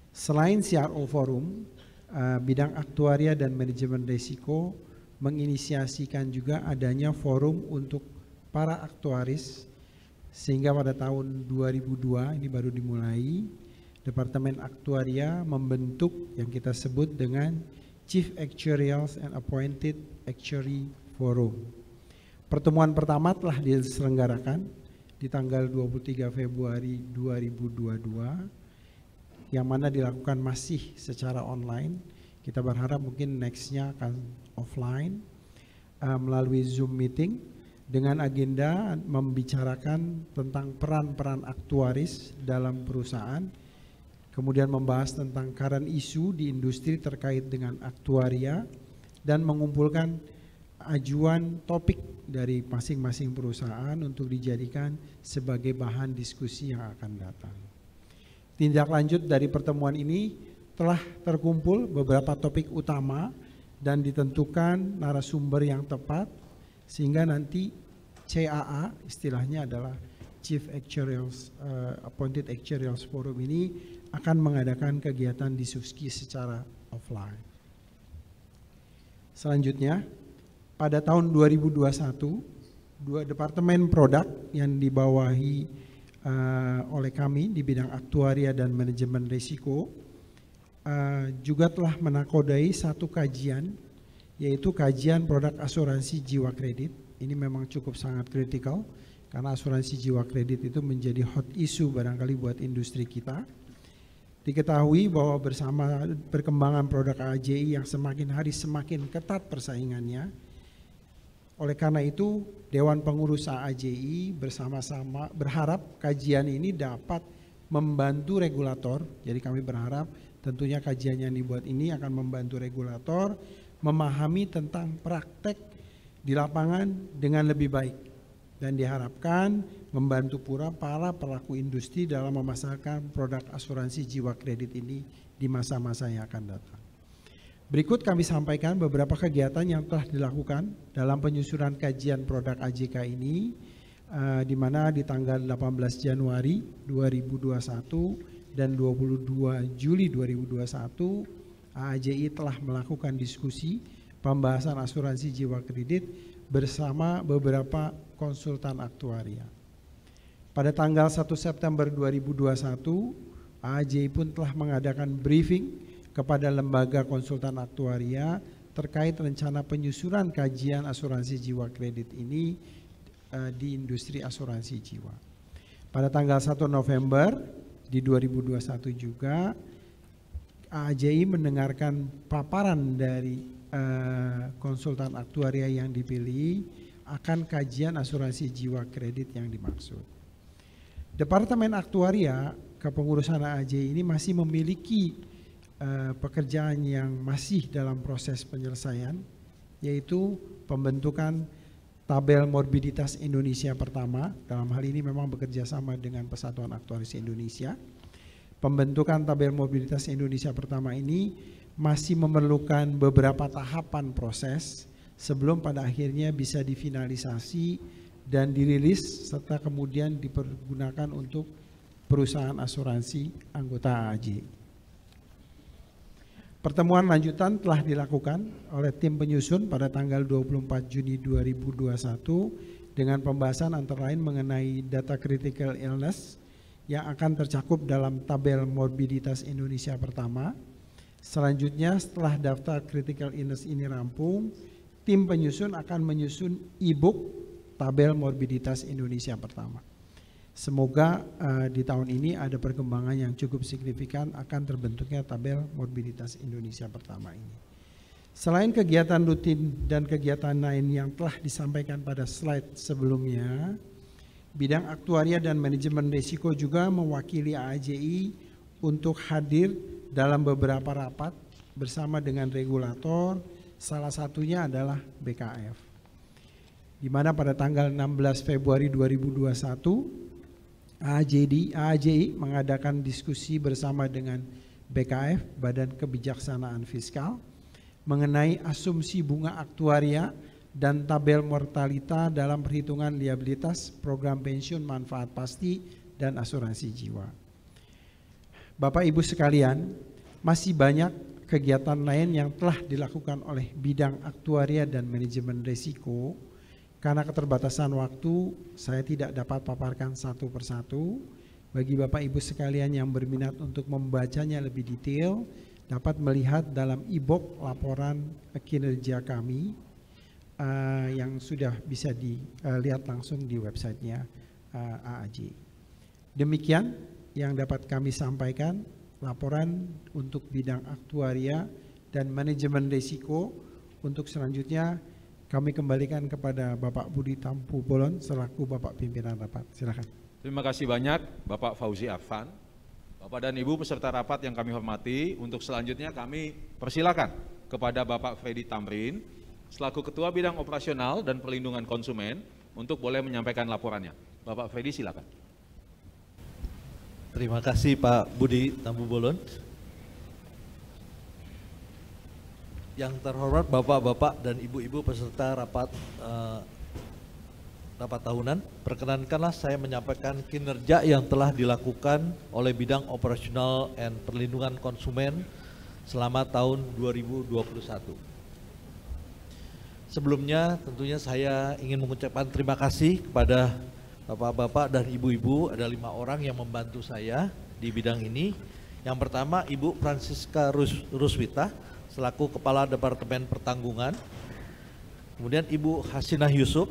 Selain CRO Forum, eh, bidang aktuaria dan manajemen risiko menginisiasikan juga adanya forum untuk para aktuaris sehingga pada tahun 2002 ini baru dimulai Departemen Aktuaria membentuk yang kita sebut dengan Chief Actuarials and Appointed Actuary Forum. Pertemuan pertama telah diselenggarakan di tanggal 23 Februari 2022 yang mana dilakukan masih secara online. Kita berharap mungkin nextnya akan offline uh, melalui Zoom meeting dengan agenda membicarakan tentang peran-peran aktuaris dalam perusahaan kemudian membahas tentang current isu di industri terkait dengan aktuaria dan mengumpulkan ajuan topik dari masing-masing perusahaan untuk dijadikan sebagai bahan diskusi yang akan datang. Tindak lanjut dari pertemuan ini telah terkumpul beberapa topik utama dan ditentukan narasumber yang tepat sehingga nanti CAA istilahnya adalah Chief Actuarials uh, Appointed Actuarials Forum ini akan mengadakan kegiatan diskusi secara offline. Selanjutnya, pada tahun 2021, dua departemen produk yang dibawahi uh, oleh kami di bidang aktuaria dan manajemen risiko uh, juga telah menakodai satu kajian yaitu kajian produk asuransi jiwa kredit. Ini memang cukup sangat kritikal karena asuransi jiwa kredit itu menjadi hot issue barangkali buat industri kita. Diketahui bahwa bersama perkembangan produk AJI yang semakin hari semakin ketat persaingannya, oleh karena itu Dewan Pengurus AJI bersama-sama berharap kajian ini dapat membantu regulator, jadi kami berharap tentunya kajian yang dibuat ini akan membantu regulator memahami tentang praktek di lapangan dengan lebih baik dan diharapkan membantu pura para pelaku industri dalam memasarkan produk asuransi jiwa kredit ini di masa-masa yang akan datang. Berikut kami sampaikan beberapa kegiatan yang telah dilakukan dalam penyusuran kajian produk AJK ini uh, di mana di tanggal 18 Januari 2021 dan 22 Juli 2021 AJI telah melakukan diskusi pembahasan asuransi jiwa kredit bersama beberapa konsultan aktuaria. Pada tanggal 1 September 2021, AJ pun telah mengadakan briefing kepada lembaga konsultan aktuaria terkait rencana penyusuran kajian asuransi jiwa kredit ini uh, di industri asuransi jiwa. Pada tanggal 1 November di 2021 juga AJI mendengarkan paparan dari uh, konsultan aktuaria yang dipilih akan kajian asuransi jiwa kredit yang dimaksud. Departemen Aktuaria kepengurusan AJ ini masih memiliki uh, pekerjaan yang masih dalam proses penyelesaian yaitu pembentukan tabel morbiditas Indonesia pertama dalam hal ini memang bekerja sama dengan Persatuan Aktuaris Indonesia. Pembentukan tabel morbiditas Indonesia pertama ini masih memerlukan beberapa tahapan proses sebelum pada akhirnya bisa difinalisasi dan dirilis serta kemudian dipergunakan untuk perusahaan asuransi anggota AJ. Pertemuan lanjutan telah dilakukan oleh tim penyusun pada tanggal 24 Juni 2021 dengan pembahasan antara lain mengenai data critical illness yang akan tercakup dalam tabel morbiditas Indonesia pertama. Selanjutnya setelah daftar critical illness ini rampung, tim penyusun akan menyusun e-book tabel morbiditas Indonesia pertama. Semoga uh, di tahun ini ada perkembangan yang cukup signifikan akan terbentuknya tabel morbiditas Indonesia pertama ini. Selain kegiatan rutin dan kegiatan lain yang telah disampaikan pada slide sebelumnya, bidang aktuaria dan manajemen risiko juga mewakili AJI untuk hadir dalam beberapa rapat bersama dengan regulator, Salah satunya adalah BKF. Di mana pada tanggal 16 Februari 2021 AJD, AJI mengadakan diskusi bersama dengan BKF Badan Kebijaksanaan Fiskal mengenai asumsi bunga aktuaria dan tabel mortalita dalam perhitungan liabilitas program pensiun manfaat pasti dan asuransi jiwa. Bapak Ibu sekalian, masih banyak kegiatan lain yang telah dilakukan oleh bidang aktuaria dan manajemen risiko. Karena keterbatasan waktu, saya tidak dapat paparkan satu persatu. Bagi Bapak Ibu sekalian yang berminat untuk membacanya lebih detail, dapat melihat dalam e-book laporan kinerja kami uh, yang sudah bisa dilihat langsung di websitenya uh, eh, AAJ. Demikian yang dapat kami sampaikan laporan untuk bidang aktuaria dan manajemen risiko. Untuk selanjutnya kami kembalikan kepada Bapak Budi Tampu Bolon selaku Bapak pimpinan rapat. Silakan. Terima kasih banyak Bapak Fauzi Afan. Bapak dan Ibu peserta rapat yang kami hormati, untuk selanjutnya kami persilakan kepada Bapak Freddy Tamrin selaku Ketua Bidang Operasional dan Perlindungan Konsumen untuk boleh menyampaikan laporannya. Bapak Freddy silakan. Terima kasih Pak Budi Tambu Bolon. Yang terhormat Bapak-bapak dan Ibu-ibu peserta rapat eh, rapat tahunan, perkenankanlah saya menyampaikan kinerja yang telah dilakukan oleh bidang operasional dan perlindungan konsumen selama tahun 2021. Sebelumnya tentunya saya ingin mengucapkan terima kasih kepada bapak-bapak dan ibu-ibu ada lima orang yang membantu saya di bidang ini. Yang pertama Ibu Francisca Rus Ruswita selaku Kepala Departemen Pertanggungan. Kemudian Ibu Hasinah Yusuf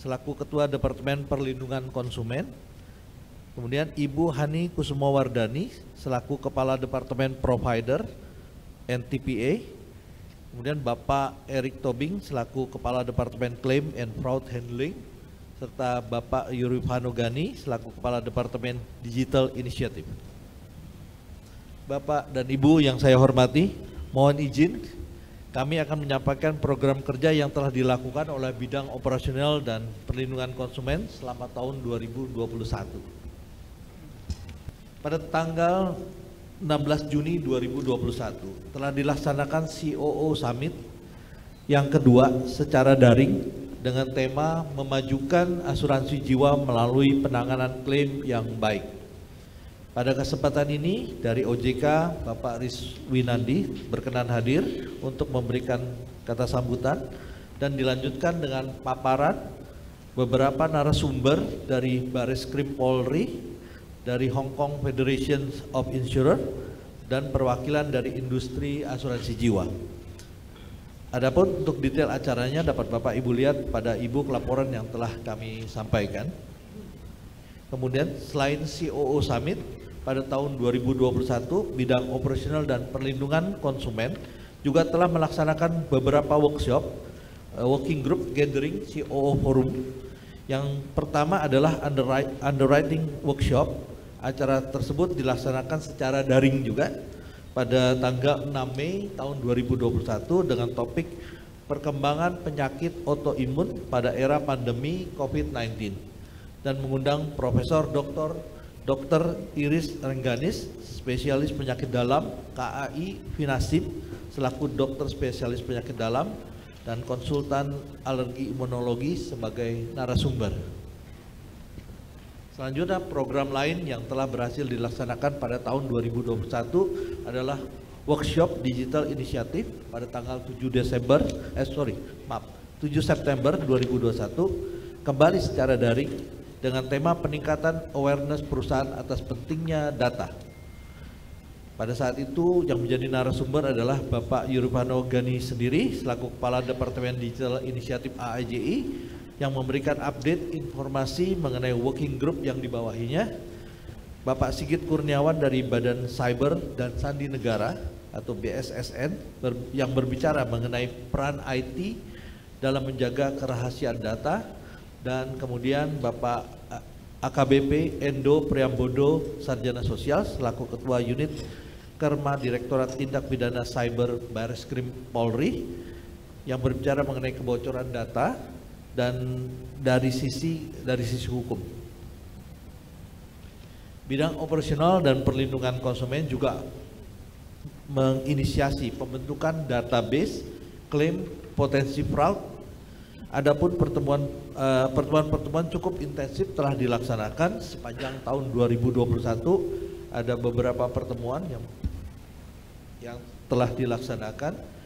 selaku Ketua Departemen Perlindungan Konsumen. Kemudian Ibu Hani Kusumowardani selaku Kepala Departemen Provider NTPA. Kemudian Bapak Erik Tobing selaku Kepala Departemen Claim and Fraud Handling serta Bapak Yuri Panogani selaku Kepala Departemen Digital Initiative. Bapak dan Ibu yang saya hormati, mohon izin kami akan menyampaikan program kerja yang telah dilakukan oleh bidang operasional dan perlindungan konsumen selama tahun 2021. Pada tanggal 16 Juni 2021 telah dilaksanakan COO Summit yang kedua secara daring dengan tema memajukan asuransi jiwa melalui penanganan klaim yang baik. Pada kesempatan ini dari OJK Bapak Riz Winandi berkenan hadir untuk memberikan kata sambutan dan dilanjutkan dengan paparan beberapa narasumber dari Baris Krim Polri, dari Hong Kong Federation of Insurer, dan perwakilan dari industri asuransi jiwa. Adapun untuk detail acaranya dapat Bapak Ibu lihat pada Ibu laporan yang telah kami sampaikan. Kemudian selain COO Summit pada tahun 2021 bidang operasional dan perlindungan konsumen juga telah melaksanakan beberapa workshop eh, working group gathering COO forum. Yang pertama adalah underwriting workshop. Acara tersebut dilaksanakan secara daring juga pada tanggal 6 Mei tahun 2021 dengan topik perkembangan penyakit autoimun pada era pandemi COVID-19 dan mengundang Profesor Dr. Dr. Iris Rengganis, spesialis penyakit dalam KAI Finasib selaku dokter spesialis penyakit dalam dan konsultan alergi imunologi sebagai narasumber. Selanjutnya program lain yang telah berhasil dilaksanakan pada tahun 2021 adalah workshop digital inisiatif pada tanggal 7 Desember, eh sorry, maaf, 7 September 2021 kembali secara daring dengan tema peningkatan awareness perusahaan atas pentingnya data. Pada saat itu yang menjadi narasumber adalah Bapak Yurupano Gani sendiri selaku Kepala Departemen Digital Inisiatif AIJI yang memberikan update informasi mengenai working group yang dibawahinya Bapak Sigit Kurniawan dari Badan Cyber dan Sandi Negara atau BSSN yang berbicara mengenai peran IT dalam menjaga kerahasiaan data dan kemudian Bapak AKBP Endo Priambodo Sarjana Sosial selaku Ketua Unit Kerma Direktorat Tindak Pidana Cyber Baris Krim Polri yang berbicara mengenai kebocoran data dan dari sisi dari sisi hukum. Bidang operasional dan perlindungan konsumen juga menginisiasi pembentukan database klaim potensi fraud. Adapun pertemuan pertemuan eh, pertemuan-pertemuan cukup intensif telah dilaksanakan sepanjang tahun 2021 ada beberapa pertemuan yang yang telah dilaksanakan.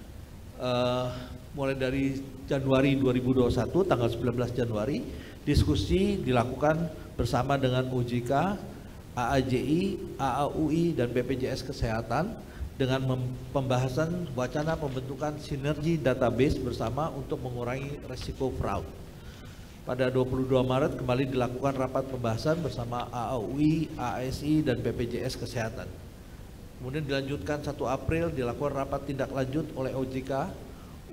Uh, mulai dari Januari 2021 tanggal 19 Januari diskusi dilakukan bersama dengan OJK, AAJI, AAUI dan BPJS Kesehatan dengan pembahasan wacana pembentukan sinergi database bersama untuk mengurangi resiko fraud. Pada 22 Maret kembali dilakukan rapat pembahasan bersama AAUI, ASI dan BPJS Kesehatan. Kemudian dilanjutkan 1 April dilakukan rapat tindak lanjut oleh OJK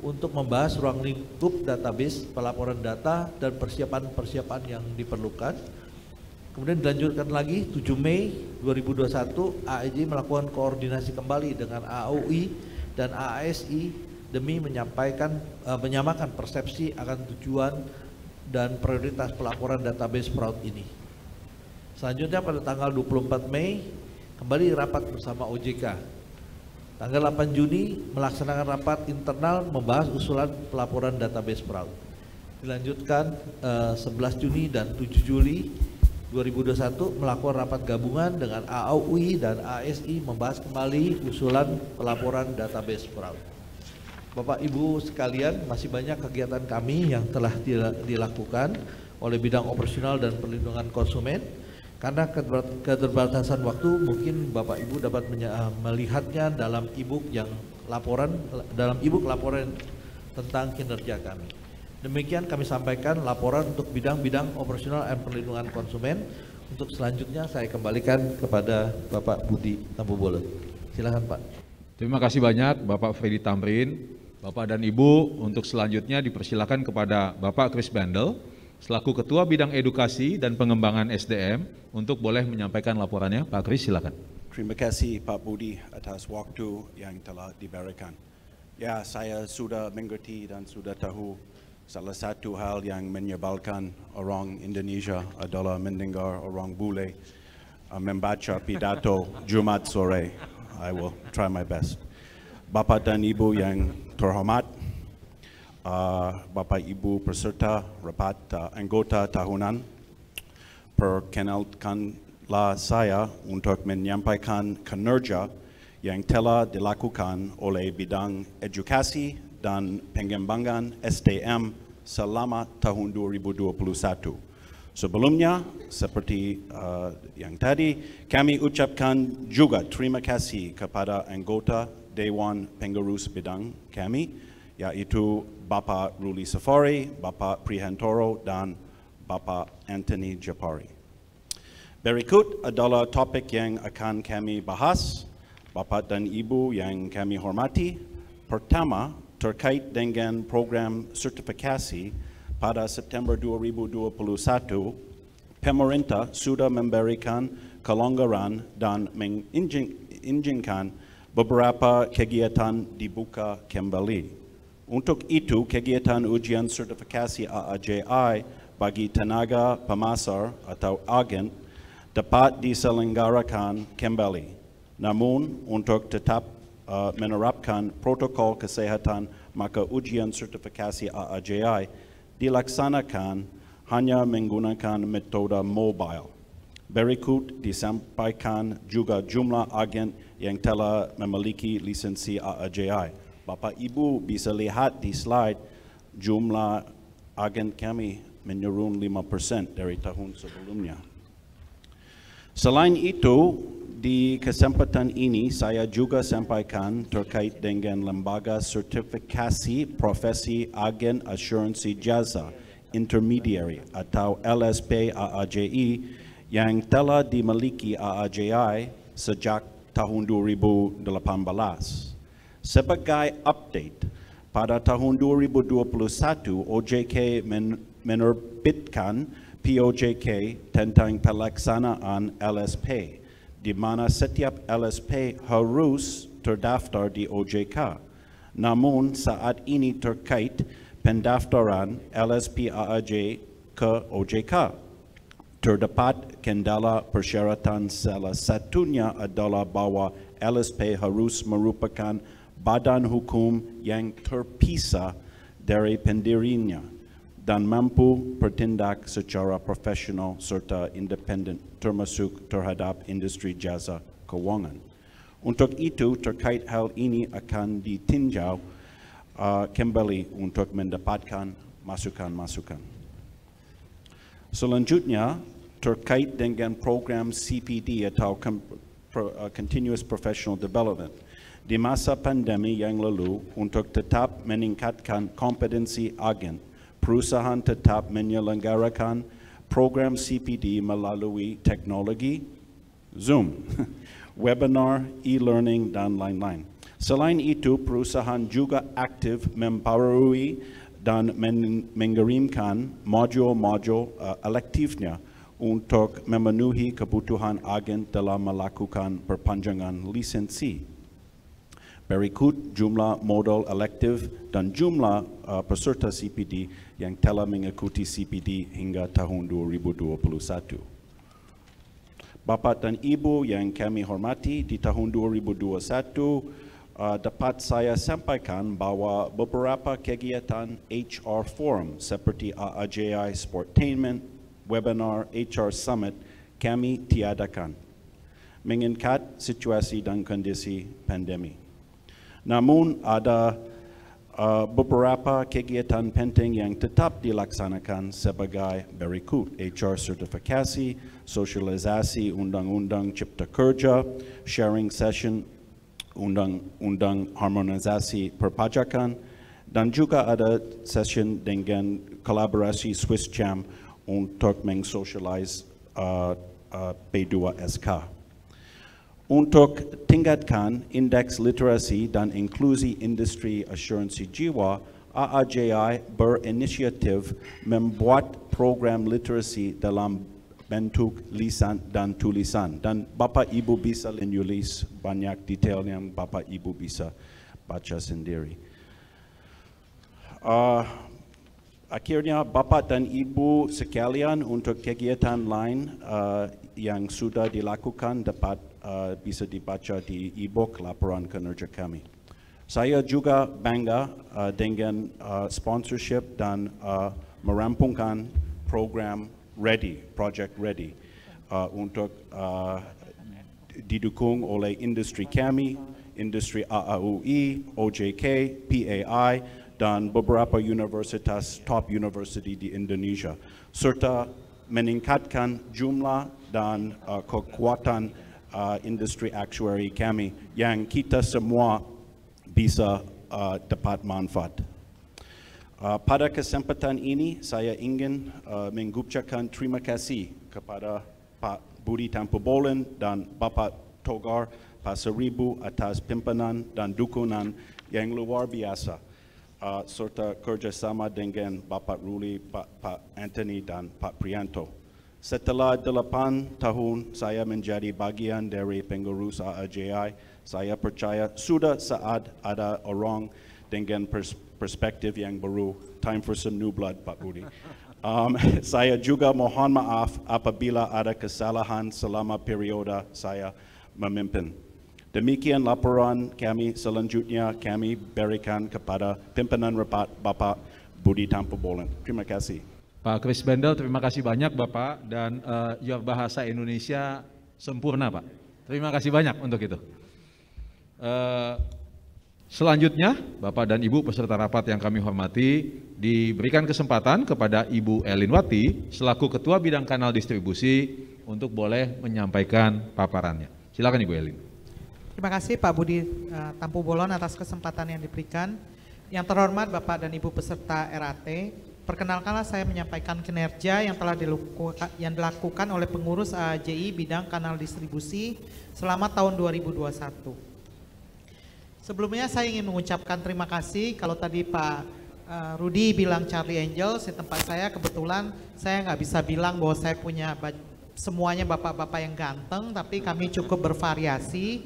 untuk membahas ruang lingkup database pelaporan data dan persiapan-persiapan yang diperlukan. Kemudian dilanjutkan lagi 7 Mei 2021 Aij melakukan koordinasi kembali dengan AOI dan AASI demi menyampaikan uh, menyamakan persepsi akan tujuan dan prioritas pelaporan database fraud ini. Selanjutnya pada tanggal 24 Mei kembali rapat bersama OJK Tanggal 8 Juni melaksanakan rapat internal membahas usulan pelaporan database perahu. Dilanjutkan eh, 11 Juni dan 7 Juli 2021 melakukan rapat gabungan dengan AAUI dan ASI membahas kembali usulan pelaporan database perahu. Bapak Ibu sekalian, masih banyak kegiatan kami yang telah dilakukan oleh bidang operasional dan perlindungan konsumen karena keterbatasan waktu mungkin Bapak Ibu dapat eh, melihatnya dalam e-book yang laporan dalam e-book laporan tentang kinerja kami. Demikian kami sampaikan laporan untuk bidang-bidang operasional dan perlindungan konsumen. Untuk selanjutnya saya kembalikan kepada Bapak Budi Tambubolo. Silakan Pak. Terima kasih banyak Bapak Freddy Tamrin. Bapak dan Ibu untuk selanjutnya dipersilakan kepada Bapak Chris Bandel selaku Ketua Bidang Edukasi dan Pengembangan SDM untuk boleh menyampaikan laporannya. Pak Kris silakan. Terima kasih Pak Budi atas waktu yang telah diberikan. Ya, saya sudah mengerti dan sudah tahu salah satu hal yang menyebalkan orang Indonesia adalah mendengar orang bule uh, membaca pidato Jumat sore. I will try my best. Bapak dan Ibu yang terhormat, uh, Bapak Ibu Peserta Rapat ah, Anggota Tahunan perkenalkanlah saya untuk menyampaikan kinerja yang telah dilakukan oleh bidang edukasi dan pengembangan SDM selama tahun 2021. Sebelumnya, seperti uh, yang tadi, kami ucapkan juga terima kasih kepada anggota Dewan Pengurus Bidang kami, yaitu Bapa Ruli Safari, Bapa Prihantoro, dan Bapa Anthony Japari. Berikut adalah topik yang akan kami bahas, Bapa dan Ibu yang kami hormati. Pertama, terkait dengan program sertifikasi pada September 2021, pemerintah sudah memberikan kelonggaran dan menginjinkan beberapa kegiatan dibuka kembali. Untuk itu, kegiatan ujian sertifikasi AAJI bagi tenaga pemasar atau agen dapat diselenggarakan kembali. Namun, untuk tetap uh, menerapkan protokol kesehatan, maka ujian sertifikasi AAJI dilaksanakan hanya menggunakan metode mobile. Berikut disampaikan juga jumlah agen yang telah memiliki lisensi AAJI. Bapa Ibu bisa lihat di slide jumlah agen kami menurun 5% dari tahun sebelumnya. Selain itu, di kesempatan ini saya juga sampaikan terkait dengan lembaga sertifikasi profesi agen asuransi jasa intermediary atau LSP AAJI yang telah dimiliki AAJI sejak tahun 2018. Sebagai update, pada tahun 2021 OJK men menerbitkan POJK tentang pelaksanaan LSP, di mana setiap LSP harus terdaftar di OJK. Namun saat ini terkait pendaftaran LSP AAJ ke OJK. Terdapat kendala persyaratan salah satunya adalah bahwa LSP harus merupakan badan hukum yang terpisah dari pendirinya dan mampu bertindak secara profesional serta independen termasuk terhadap industri jasa keuangan. Untuk itu terkait hal ini akan ditinjau uh, kembali untuk mendapatkan masukan-masukan. Selanjutnya terkait dengan program CPD atau uh, Continuous Professional Development – di masa pandemi yang lalu untuk tetap meningkatkan kompetensi agen. Perusahaan tetap menyelenggarakan program CPD melalui teknologi Zoom, webinar, e-learning, dan lain-lain. Selain itu, perusahaan juga aktif memperbarui dan mengirimkan modul-modul uh, elektifnya untuk memenuhi kebutuhan agen dalam melakukan perpanjangan lisensi. berikut jumlah modal elektif dan jumlah uh, peserta CPD yang telah mengikuti CPD hingga tahun 2021. Bapak dan Ibu yang kami hormati, di tahun 2021 Uh, dapat saya sampaikan bahawa beberapa kegiatan HR Forum seperti AJI Sportainment, Webinar, HR Summit kami tiadakan mengingat situasi dan kondisi pandemi. Namun ada uh, beberapa kegiatan penting yang tetap dilaksanakan sebagai berikut HR sertifikasi, sosialisasi undang-undang cipta kerja, sharing session undang-undang harmonisasi perpajakan dan juga ada session dengan kolaborasi Swiss Jam untuk mengsosialisasi uh, eh, uh, eh, B2SK untuk tingkatkan indeks literasi dan inklusi industri asuransi jiwa, AAJI berinisiatif membuat program literasi dalam bentuk lisan dan tulisan. Dan Bapak Ibu bisa menulis banyak detail yang Bapak Ibu bisa baca sendiri. Uh, akhirnya Bapak dan Ibu sekalian untuk kegiatan lain uh, yang sudah dilakukan dapat uh, bisa dibaca di e-book laporan kinerja kami. Saya juga bangga uh, dengan uh, sponsorship dan uh, merampungkan program READY, Project READY, uh, untuk uh, didukung oleh industri kami, industri AAUI, OJK, PAI, dan beberapa universitas top university di Indonesia, serta meningkatkan jumlah dan uh, kekuatan uh, industry actuary Kami Yang, kita semua bisa uh, dapat manfaat. Uh, pada kesempatan ini, saya ingin uh, mengucapkan terima kasih kepada Pak Budi Tampobolen dan Bapak Togar Pasaribu atas pimpinan dan dukungan yang luar biasa, uh, serta kerjasama dengan Bapak Ruli, Pak, Pak Anthony, dan Pak Prianto. Setelah delapan tahun saya menjadi bagian dari pengurus AJI, saya percaya sudah saat ada orang dengan perspektif yang baru. Time for some new blood, Pak Budi. Um, saya juga mohon maaf apabila ada kesalahan selama periode saya memimpin. Demikian laporan kami selanjutnya kami berikan kepada pimpinan rapat Bapak Budi Tampu Terima kasih. Pak Kris Bendel, terima kasih banyak Bapak dan uh, your bahasa Indonesia sempurna Pak. Terima kasih banyak untuk itu. Uh, selanjutnya, Bapak dan Ibu peserta rapat yang kami hormati, diberikan kesempatan kepada Ibu Elin Wati selaku Ketua Bidang Kanal Distribusi untuk boleh menyampaikan paparannya. Silakan Ibu Elin. Terima kasih Pak Budi uh, Tampu Bolon atas kesempatan yang diberikan. Yang terhormat Bapak dan Ibu peserta RAT, Perkenalkanlah saya menyampaikan kinerja yang telah dilakukan, yang dilakukan oleh pengurus AJI bidang kanal distribusi selama tahun 2021. Sebelumnya saya ingin mengucapkan terima kasih kalau tadi Pak e, Rudi bilang Charlie Angel, di tempat saya kebetulan saya nggak bisa bilang bahwa saya punya semuanya bapak-bapak yang ganteng tapi kami cukup bervariasi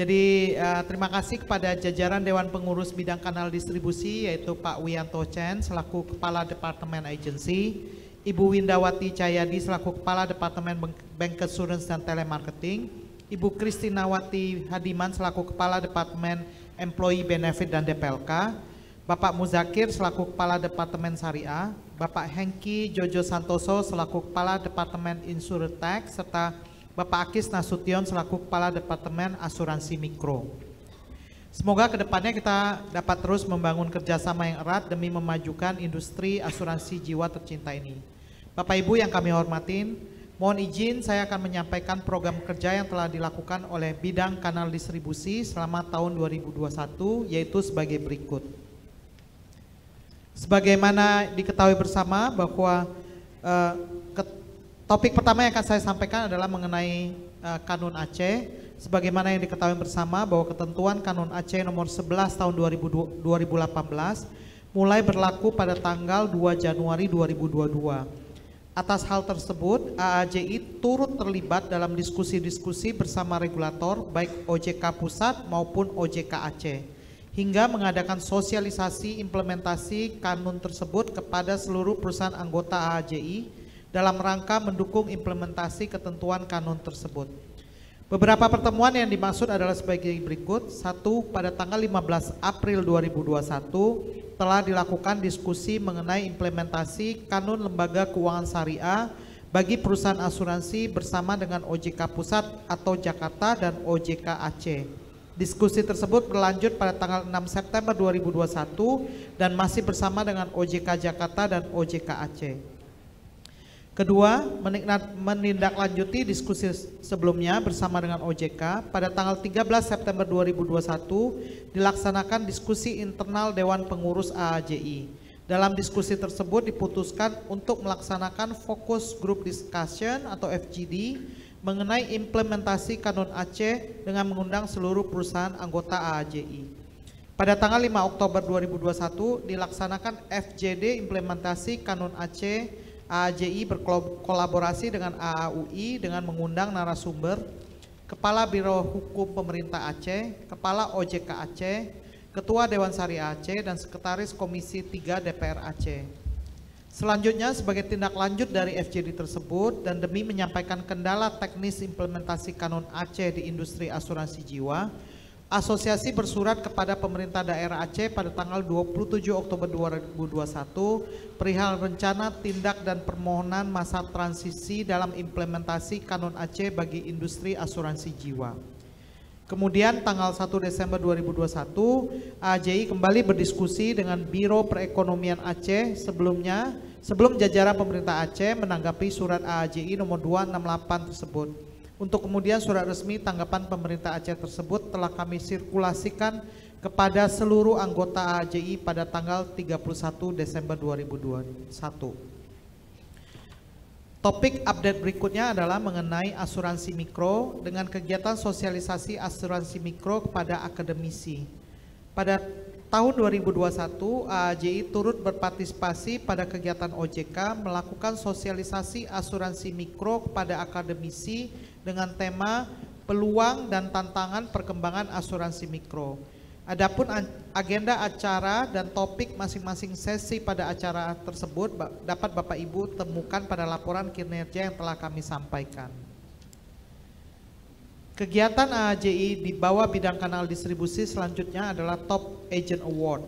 jadi uh, terima kasih kepada jajaran Dewan Pengurus Bidang Kanal Distribusi yaitu Pak Wianto Chen selaku Kepala Departemen Agency, Ibu Windawati Cahyadi selaku Kepala Departemen Bank Insurance dan Telemarketing, Ibu Kristinawati Hadiman selaku Kepala Departemen Employee Benefit dan DPLK, Bapak Muzakir selaku Kepala Departemen Syariah, Bapak Hengki Jojo Santoso selaku Kepala Departemen Insurtech serta Bapak Akis Nasution selaku Kepala Departemen Asuransi Mikro. Semoga kedepannya kita dapat terus membangun kerjasama yang erat demi memajukan industri asuransi jiwa tercinta ini. Bapak Ibu yang kami hormatin, mohon izin saya akan menyampaikan program kerja yang telah dilakukan oleh bidang kanal distribusi selama tahun 2021 yaitu sebagai berikut. Sebagaimana diketahui bersama bahwa eh, Topik pertama yang akan saya sampaikan adalah mengenai uh, Kanun Aceh. Sebagaimana yang diketahui bersama bahwa ketentuan Kanun Aceh nomor 11 tahun 2018 mulai berlaku pada tanggal 2 Januari 2022. Atas hal tersebut, AAJI turut terlibat dalam diskusi-diskusi bersama regulator baik OJK Pusat maupun OJK Aceh hingga mengadakan sosialisasi implementasi kanun tersebut kepada seluruh perusahaan anggota AAJI dalam rangka mendukung implementasi ketentuan kanun tersebut. Beberapa pertemuan yang dimaksud adalah sebagai berikut. Satu, pada tanggal 15 April 2021 telah dilakukan diskusi mengenai implementasi Kanun Lembaga Keuangan Syariah bagi perusahaan asuransi bersama dengan OJK Pusat atau Jakarta dan OJK Aceh. Diskusi tersebut berlanjut pada tanggal 6 September 2021 dan masih bersama dengan OJK Jakarta dan OJK Aceh. Kedua, menindaklanjuti diskusi sebelumnya bersama dengan OJK pada tanggal 13 September 2021 dilaksanakan diskusi internal Dewan Pengurus AAJI. Dalam diskusi tersebut diputuskan untuk melaksanakan fokus group discussion atau FGD mengenai implementasi Kanun Aceh dengan mengundang seluruh perusahaan anggota AAJI. Pada tanggal 5 Oktober 2021 dilaksanakan FJD implementasi Kanun Aceh AJI berkolaborasi dengan AAUI dengan mengundang narasumber Kepala Biro Hukum Pemerintah Aceh, Kepala OJK Aceh, Ketua Dewan Syariah Aceh, dan Sekretaris Komisi 3 DPR Aceh. Selanjutnya, sebagai tindak lanjut dari FGD tersebut dan demi menyampaikan kendala teknis implementasi Kanun Aceh di industri asuransi jiwa, Asosiasi bersurat kepada pemerintah daerah Aceh pada tanggal 27 Oktober 2021 perihal rencana tindak dan permohonan masa transisi dalam implementasi Kanun Aceh bagi industri asuransi jiwa. Kemudian tanggal 1 Desember 2021, AJI kembali berdiskusi dengan Biro Perekonomian Aceh sebelumnya sebelum jajaran pemerintah Aceh menanggapi surat AJI nomor 268 tersebut. Untuk kemudian surat resmi tanggapan pemerintah Aceh tersebut telah kami sirkulasikan kepada seluruh anggota AJI pada tanggal 31 Desember 2021. Topik update berikutnya adalah mengenai asuransi mikro dengan kegiatan sosialisasi asuransi mikro kepada akademisi. Pada tahun 2021, AJI turut berpartisipasi pada kegiatan OJK melakukan sosialisasi asuransi mikro kepada akademisi dengan tema peluang dan tantangan perkembangan asuransi mikro. Adapun agenda acara dan topik masing-masing sesi pada acara tersebut dapat Bapak Ibu temukan pada laporan kinerja yang telah kami sampaikan. Kegiatan AJI di bawah bidang kanal distribusi selanjutnya adalah Top Agent Award.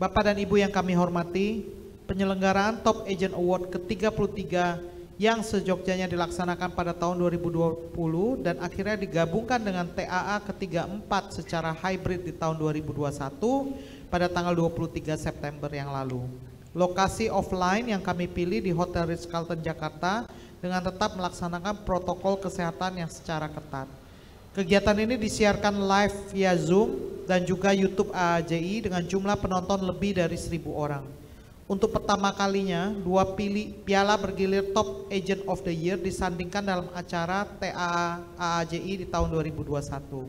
Bapak dan Ibu yang kami hormati, penyelenggaraan Top Agent Award ke-33 yang sejogjanya dilaksanakan pada tahun 2020 dan akhirnya digabungkan dengan TAA ketiga empat secara hybrid di tahun 2021 pada tanggal 23 September yang lalu. Lokasi offline yang kami pilih di Hotel Ritz-Carlton Jakarta dengan tetap melaksanakan protokol kesehatan yang secara ketat. Kegiatan ini disiarkan live via Zoom dan juga YouTube AJI dengan jumlah penonton lebih dari 1000 orang. Untuk pertama kalinya, dua pili, piala bergilir Top Agent of the Year disandingkan dalam acara TAA di tahun 2021.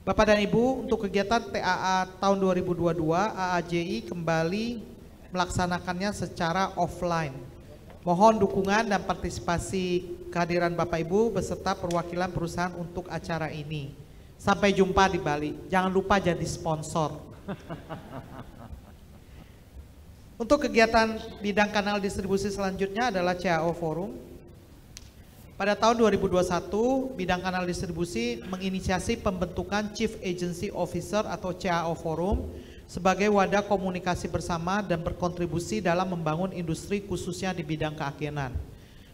Bapak dan Ibu, untuk kegiatan TAA tahun 2022, AAJI kembali melaksanakannya secara offline. Mohon dukungan dan partisipasi kehadiran Bapak Ibu beserta perwakilan perusahaan untuk acara ini. Sampai jumpa di Bali. Jangan lupa jadi sponsor. Untuk kegiatan bidang kanal distribusi selanjutnya adalah CAO Forum. Pada tahun 2021, bidang kanal distribusi menginisiasi pembentukan Chief Agency Officer atau CAO Forum sebagai wadah komunikasi bersama dan berkontribusi dalam membangun industri khususnya di bidang keakinan.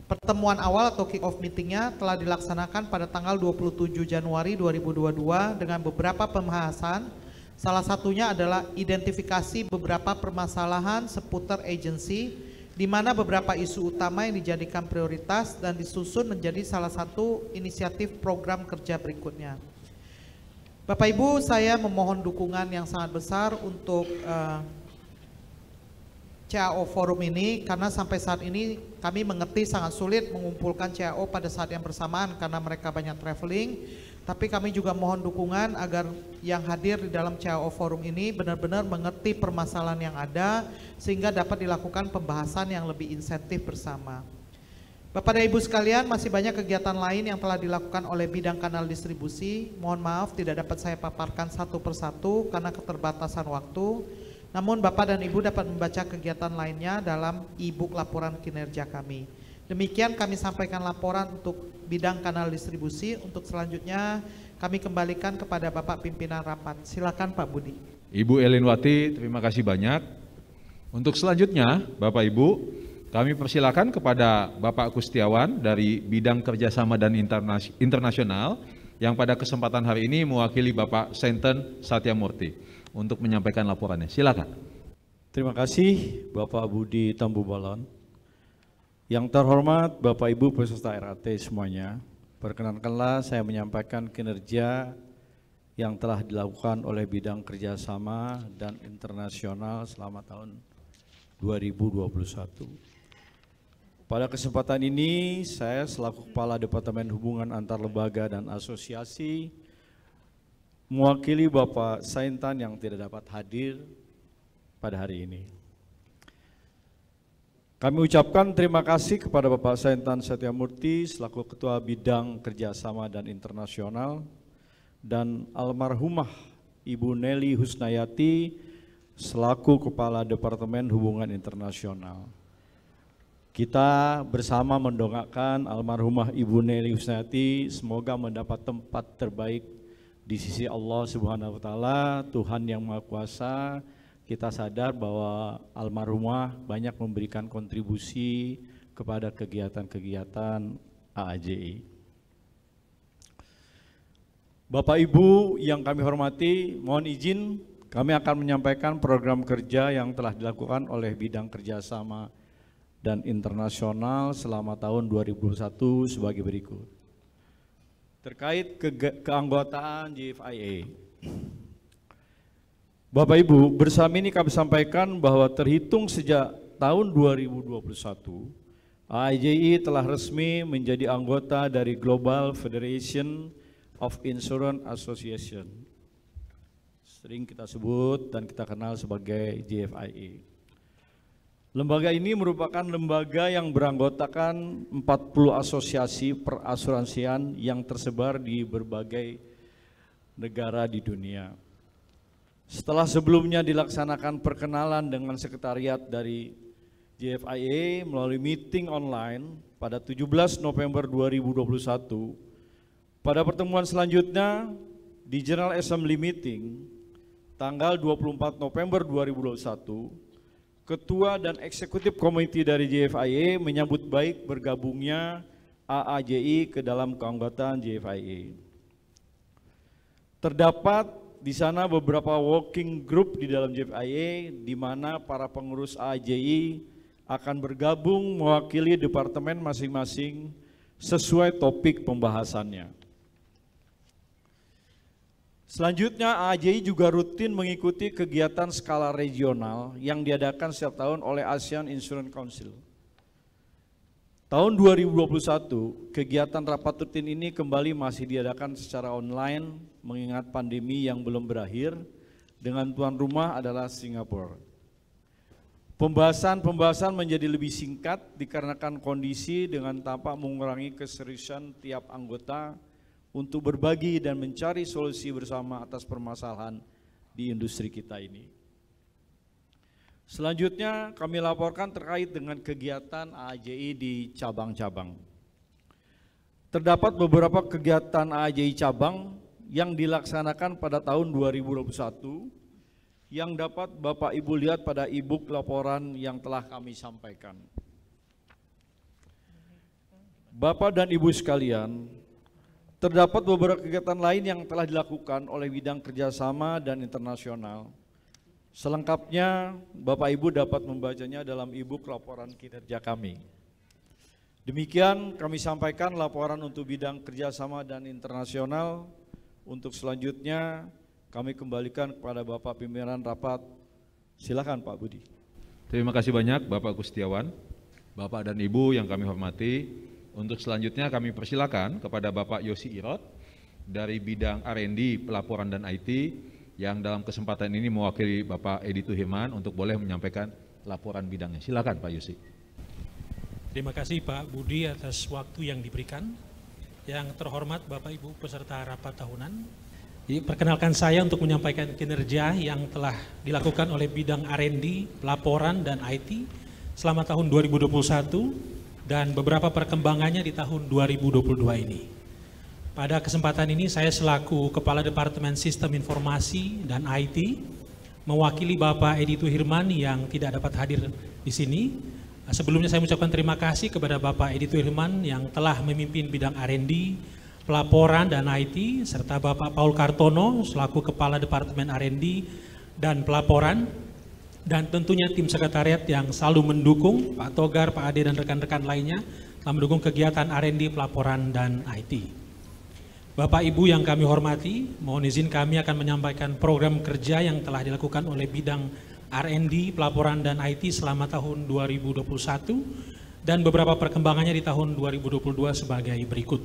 Pertemuan awal atau kick-off meetingnya telah dilaksanakan pada tanggal 27 Januari 2022 dengan beberapa pembahasan Salah satunya adalah identifikasi beberapa permasalahan seputar agensi di mana beberapa isu utama yang dijadikan prioritas dan disusun menjadi salah satu inisiatif program kerja berikutnya. Bapak Ibu, saya memohon dukungan yang sangat besar untuk uh, eh, CAO Forum ini karena sampai saat ini kami mengerti sangat sulit mengumpulkan CAO pada saat yang bersamaan karena mereka banyak traveling tapi kami juga mohon dukungan agar yang hadir di dalam CAO Forum ini benar-benar mengerti permasalahan yang ada sehingga dapat dilakukan pembahasan yang lebih insentif bersama. Bapak dan Ibu sekalian, masih banyak kegiatan lain yang telah dilakukan oleh bidang kanal distribusi. Mohon maaf tidak dapat saya paparkan satu persatu karena keterbatasan waktu. Namun Bapak dan Ibu dapat membaca kegiatan lainnya dalam e-book laporan kinerja kami. Demikian kami sampaikan laporan untuk bidang kanal distribusi. Untuk selanjutnya kami kembalikan kepada Bapak Pimpinan Rapat. Silakan Pak Budi. Ibu Elinwati, terima kasih banyak. Untuk selanjutnya, Bapak Ibu, kami persilakan kepada Bapak Kustiawan dari bidang kerjasama dan internasional yang pada kesempatan hari ini mewakili Bapak Senten Satyamurti untuk menyampaikan laporannya. Silakan. Terima kasih Bapak Budi Tambubalon. Yang terhormat Bapak Ibu peserta RAT semuanya, perkenankanlah saya menyampaikan kinerja yang telah dilakukan oleh bidang kerjasama dan internasional selama tahun 2021. Pada kesempatan ini, saya selaku Kepala Departemen Hubungan Antar Lembaga dan Asosiasi mewakili Bapak Saintan yang tidak dapat hadir pada hari ini. Kami ucapkan terima kasih kepada Bapak Saintan Satyamurti selaku Ketua Bidang Kerjasama dan Internasional dan almarhumah Ibu Nelly Husnayati selaku Kepala Departemen Hubungan Internasional. Kita bersama mendongakkan almarhumah Ibu Nelly Husnayati semoga mendapat tempat terbaik di sisi Allah Subhanahu wa taala, Tuhan yang Maha Kuasa, kita sadar bahwa almarhumah banyak memberikan kontribusi kepada kegiatan-kegiatan AAJI. Bapak Ibu yang kami hormati, mohon izin kami akan menyampaikan program kerja yang telah dilakukan oleh bidang kerjasama dan internasional selama tahun 2021 sebagai berikut. Terkait ke keanggotaan JFIA. Bapak Ibu, bersama ini kami sampaikan bahwa terhitung sejak tahun 2021, AIJI e telah resmi menjadi anggota dari Global Federation of Insurance Association. Sering kita sebut dan kita kenal sebagai JFIA. E. Lembaga ini merupakan lembaga yang beranggotakan 40 asosiasi perasuransian yang tersebar di berbagai negara di dunia. Setelah sebelumnya dilaksanakan perkenalan dengan sekretariat dari JFIA melalui meeting online pada 17 November 2021, pada pertemuan selanjutnya di General Assembly Meeting tanggal 24 November 2021, Ketua dan Eksekutif Komite dari JFIA menyambut baik bergabungnya AAJI ke dalam keanggotaan JFIA. Terdapat di sana beberapa working group di dalam JFIA di mana para pengurus AJI akan bergabung mewakili departemen masing-masing sesuai topik pembahasannya. Selanjutnya AJI juga rutin mengikuti kegiatan skala regional yang diadakan setiap tahun oleh ASEAN Insurance Council. Tahun 2021, kegiatan rapat rutin ini kembali masih diadakan secara online mengingat pandemi yang belum berakhir dengan tuan rumah adalah Singapura. Pembahasan-pembahasan menjadi lebih singkat dikarenakan kondisi dengan tampak mengurangi keseriusan tiap anggota untuk berbagi dan mencari solusi bersama atas permasalahan di industri kita ini. Selanjutnya kami laporkan terkait dengan kegiatan AJI di cabang-cabang. Terdapat beberapa kegiatan AJI cabang yang dilaksanakan pada tahun 2021 yang dapat Bapak Ibu lihat pada e laporan yang telah kami sampaikan. Bapak dan Ibu sekalian, terdapat beberapa kegiatan lain yang telah dilakukan oleh bidang kerjasama dan internasional. Selengkapnya, Bapak Ibu dapat membacanya dalam e laporan kinerja kami. Demikian kami sampaikan laporan untuk bidang kerjasama dan internasional untuk selanjutnya kami kembalikan kepada Bapak Pimpinan Rapat. Silakan Pak Budi. Terima kasih banyak Bapak Kustiawan, Bapak dan Ibu yang kami hormati. Untuk selanjutnya kami persilakan kepada Bapak Yosi Irot dari bidang R&D, pelaporan dan IT yang dalam kesempatan ini mewakili Bapak Edi Tuhiman untuk boleh menyampaikan laporan bidangnya. Silakan Pak Yosi. Terima kasih Pak Budi atas waktu yang diberikan. Yang terhormat Bapak Ibu peserta rapat tahunan, jadi perkenalkan saya untuk menyampaikan kinerja yang telah dilakukan oleh bidang R&D, laporan dan IT selama tahun 2021 dan beberapa perkembangannya di tahun 2022 ini. Pada kesempatan ini saya selaku Kepala Departemen Sistem Informasi dan IT mewakili Bapak Edi Tuhirman yang tidak dapat hadir di sini Sebelumnya saya mengucapkan terima kasih kepada Bapak Edi Tuhirman yang telah memimpin bidang R&D, pelaporan dan IT, serta Bapak Paul Kartono selaku Kepala Departemen R&D dan pelaporan, dan tentunya tim sekretariat yang selalu mendukung Pak Togar, Pak Ade, dan rekan-rekan lainnya telah mendukung kegiatan R&D, pelaporan, dan IT. Bapak Ibu yang kami hormati, mohon izin kami akan menyampaikan program kerja yang telah dilakukan oleh bidang R&D, pelaporan dan IT selama tahun 2021 dan beberapa perkembangannya di tahun 2022 sebagai berikut.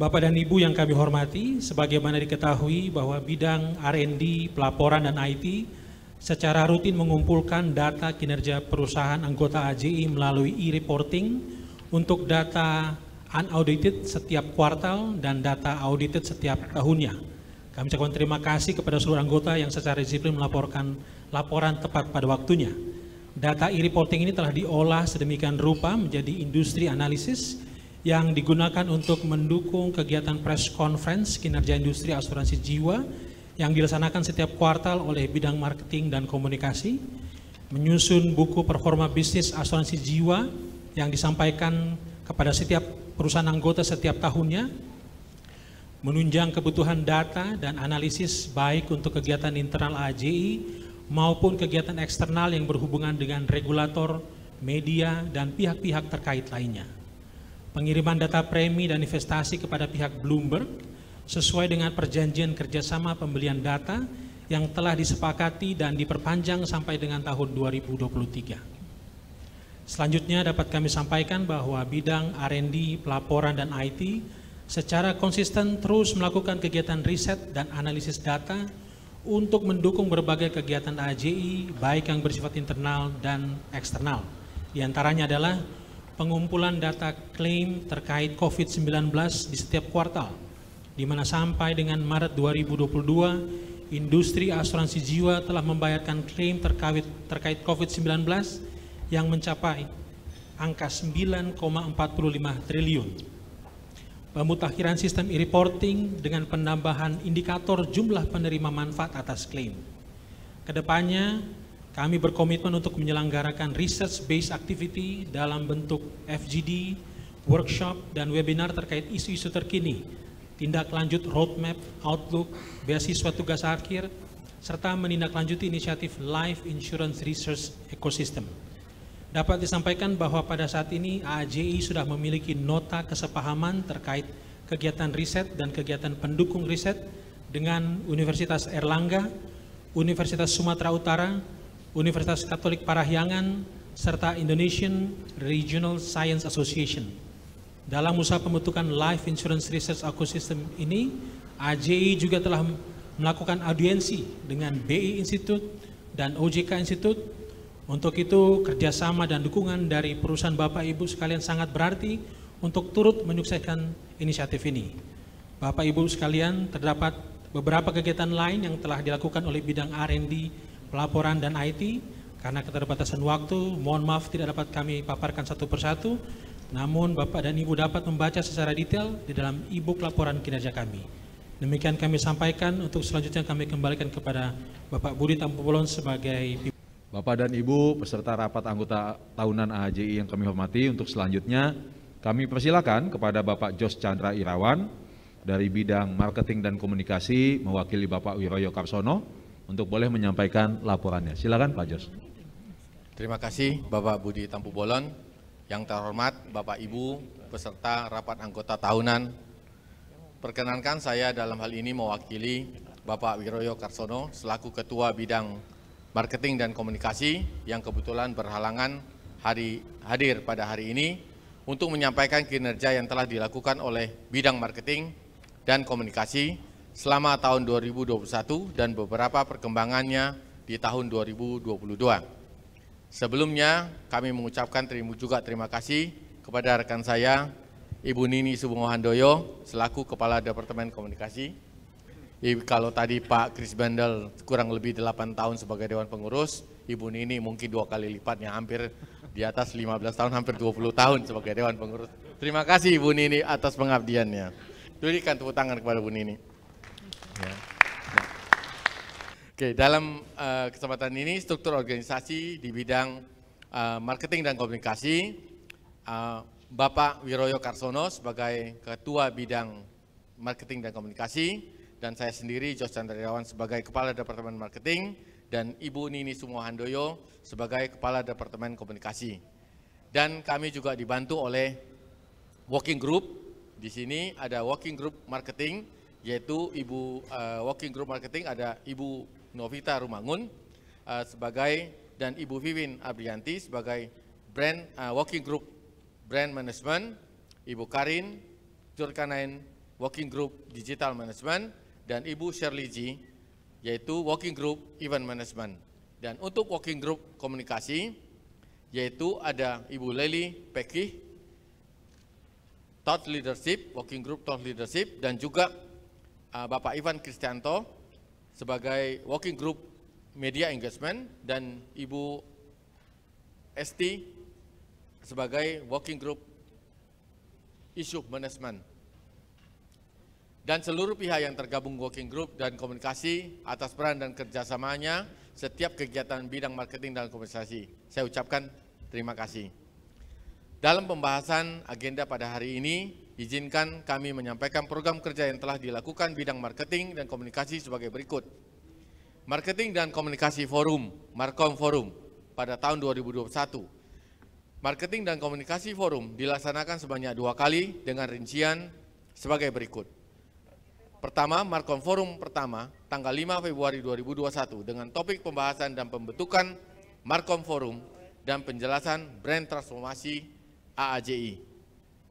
Bapak dan Ibu yang kami hormati, sebagaimana diketahui bahwa bidang R&D, pelaporan dan IT secara rutin mengumpulkan data kinerja perusahaan anggota AJI melalui e-reporting untuk data unaudited setiap kuartal dan data audited setiap tahunnya. Kami ucapkan terima kasih kepada seluruh anggota yang secara disiplin melaporkan laporan tepat pada waktunya. Data e-reporting ini telah diolah sedemikian rupa menjadi industri analisis yang digunakan untuk mendukung kegiatan press conference kinerja industri asuransi jiwa yang dilaksanakan setiap kuartal oleh bidang marketing dan komunikasi, menyusun buku performa bisnis asuransi jiwa yang disampaikan kepada setiap perusahaan anggota setiap tahunnya, menunjang kebutuhan data dan analisis baik untuk kegiatan internal AJI maupun kegiatan eksternal yang berhubungan dengan regulator, media, dan pihak-pihak terkait lainnya. Pengiriman data premi dan investasi kepada pihak Bloomberg sesuai dengan perjanjian kerjasama pembelian data yang telah disepakati dan diperpanjang sampai dengan tahun 2023. Selanjutnya dapat kami sampaikan bahwa bidang R&D, pelaporan, dan IT secara konsisten terus melakukan kegiatan riset dan analisis data untuk mendukung berbagai kegiatan AJI baik yang bersifat internal dan eksternal. Di antaranya adalah pengumpulan data klaim terkait COVID-19 di setiap kuartal, di mana sampai dengan Maret 2022, industri asuransi jiwa telah membayarkan klaim terkait, terkait COVID-19 yang mencapai angka 9,45 triliun pemutakhiran sistem e-reporting dengan penambahan indikator jumlah penerima manfaat atas klaim. Kedepannya, kami berkomitmen untuk menyelenggarakan research-based activity dalam bentuk FGD, workshop, dan webinar terkait isu-isu terkini, tindak lanjut roadmap, outlook, beasiswa tugas akhir, serta menindaklanjuti inisiatif Life Insurance Research Ecosystem. Dapat disampaikan bahwa pada saat ini AJI sudah memiliki nota kesepahaman terkait kegiatan riset dan kegiatan pendukung riset dengan Universitas Erlangga, Universitas Sumatera Utara, Universitas Katolik Parahyangan, serta Indonesian Regional Science Association. Dalam usaha pembentukan Life Insurance Research Ecosystem ini, AJI juga telah melakukan audiensi dengan BI Institute dan OJK Institute untuk itu kerjasama dan dukungan dari perusahaan Bapak Ibu sekalian sangat berarti untuk turut menyukseskan inisiatif ini. Bapak Ibu sekalian terdapat beberapa kegiatan lain yang telah dilakukan oleh bidang R&D, pelaporan, dan IT. Karena keterbatasan waktu, mohon maaf tidak dapat kami paparkan satu persatu, namun Bapak dan Ibu dapat membaca secara detail di dalam e-book laporan kinerja kami. Demikian kami sampaikan, untuk selanjutnya kami kembalikan kepada Bapak Budi Tampulon sebagai Bapak dan Ibu peserta rapat anggota tahunan AHJI yang kami hormati, untuk selanjutnya kami persilakan kepada Bapak Jos Chandra Irawan dari bidang marketing dan komunikasi mewakili Bapak Wiroyo Karsono untuk boleh menyampaikan laporannya. Silakan Pak Jos. Terima kasih Bapak Budi Tampu Bolon. yang terhormat Bapak Ibu peserta rapat anggota tahunan. Perkenankan saya dalam hal ini mewakili Bapak Wiroyo Karsono selaku Ketua Bidang Marketing dan Komunikasi yang kebetulan berhalangan hari hadir pada hari ini untuk menyampaikan kinerja yang telah dilakukan oleh bidang marketing dan komunikasi selama tahun 2021 dan beberapa perkembangannya di tahun 2022. Sebelumnya, kami mengucapkan terima juga terima kasih kepada rekan saya, Ibu Nini Subungohandoyo selaku Kepala Departemen Komunikasi, kalau tadi Pak Kris Bandel kurang lebih 8 tahun sebagai Dewan Pengurus, Ibu Nini mungkin dua kali lipatnya, hampir di atas 15 tahun, hampir 20 tahun sebagai Dewan Pengurus. Terima kasih Ibu Nini atas pengabdiannya. Berikan tepuk tangan kepada Ibu Nini. Ya. Oke, dalam uh, kesempatan ini struktur organisasi di bidang uh, marketing dan komunikasi, uh, Bapak Wiroyo Karsono sebagai Ketua Bidang Marketing dan Komunikasi, dan saya sendiri, Jos Chandrawan sebagai Kepala Departemen Marketing dan Ibu Nini Sumo Handoyo sebagai Kepala Departemen Komunikasi. Dan kami juga dibantu oleh working group. Di sini ada working group marketing, yaitu Ibu uh, working group marketing ada Ibu Novita Rumangun uh, sebagai dan Ibu Vivin Abrianti sebagai brand uh, working group brand management, Ibu Karin Jurkanain working group digital management dan Ibu Shirley Ji, yaitu Working Group Event Management. Dan untuk Working Group Komunikasi, yaitu ada Ibu Leli Peki, Thought Leadership, Working Group Thought Leadership, dan juga uh, Bapak Ivan Kristianto sebagai Working Group Media Engagement, dan Ibu Esti sebagai Working Group Issue Management dan seluruh pihak yang tergabung Working Group dan Komunikasi atas peran dan kerjasamanya setiap kegiatan bidang marketing dan komunikasi. Saya ucapkan terima kasih. Dalam pembahasan agenda pada hari ini, izinkan kami menyampaikan program kerja yang telah dilakukan bidang marketing dan komunikasi sebagai berikut. Marketing dan Komunikasi Forum, Markom Forum, pada tahun 2021 Marketing dan Komunikasi Forum dilaksanakan sebanyak dua kali dengan rincian sebagai berikut. Pertama, Markom Forum pertama, tanggal 5 Februari 2021 dengan topik pembahasan dan pembentukan Markom Forum dan penjelasan brand transformasi AAJI.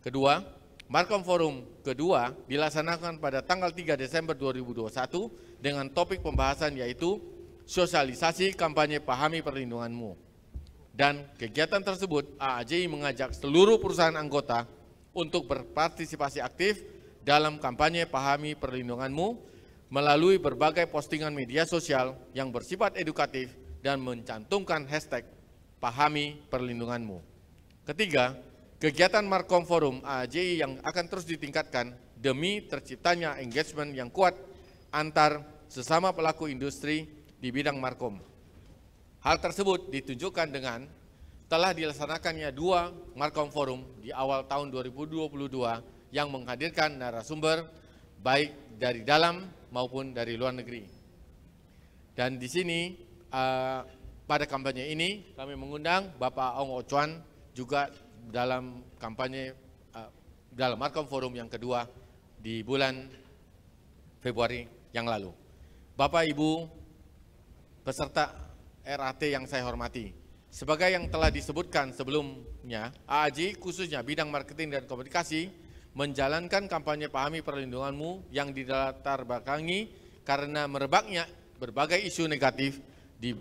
Kedua, Markom Forum kedua dilaksanakan pada tanggal 3 Desember 2021 dengan topik pembahasan yaitu sosialisasi kampanye pahami perlindunganmu. Dan kegiatan tersebut AAJI mengajak seluruh perusahaan anggota untuk berpartisipasi aktif dalam kampanye Pahami Perlindunganmu melalui berbagai postingan media sosial yang bersifat edukatif dan mencantumkan hashtag Pahami Perlindunganmu. Ketiga, kegiatan Markom Forum AJI yang akan terus ditingkatkan demi terciptanya engagement yang kuat antar sesama pelaku industri di bidang Markom. Hal tersebut ditunjukkan dengan telah dilaksanakannya dua Markom Forum di awal tahun 2022 yang menghadirkan narasumber baik dari dalam maupun dari luar negeri. Dan di sini uh, pada kampanye ini kami mengundang Bapak Ong Ochuan oh juga dalam kampanye uh, dalam Markom Forum yang kedua di bulan Februari yang lalu. Bapak Ibu peserta RAT yang saya hormati, sebagai yang telah disebutkan sebelumnya, AAJ khususnya bidang marketing dan komunikasi menjalankan kampanye pahami perlindunganmu yang didatar belakangi karena merebaknya berbagai isu negatif di,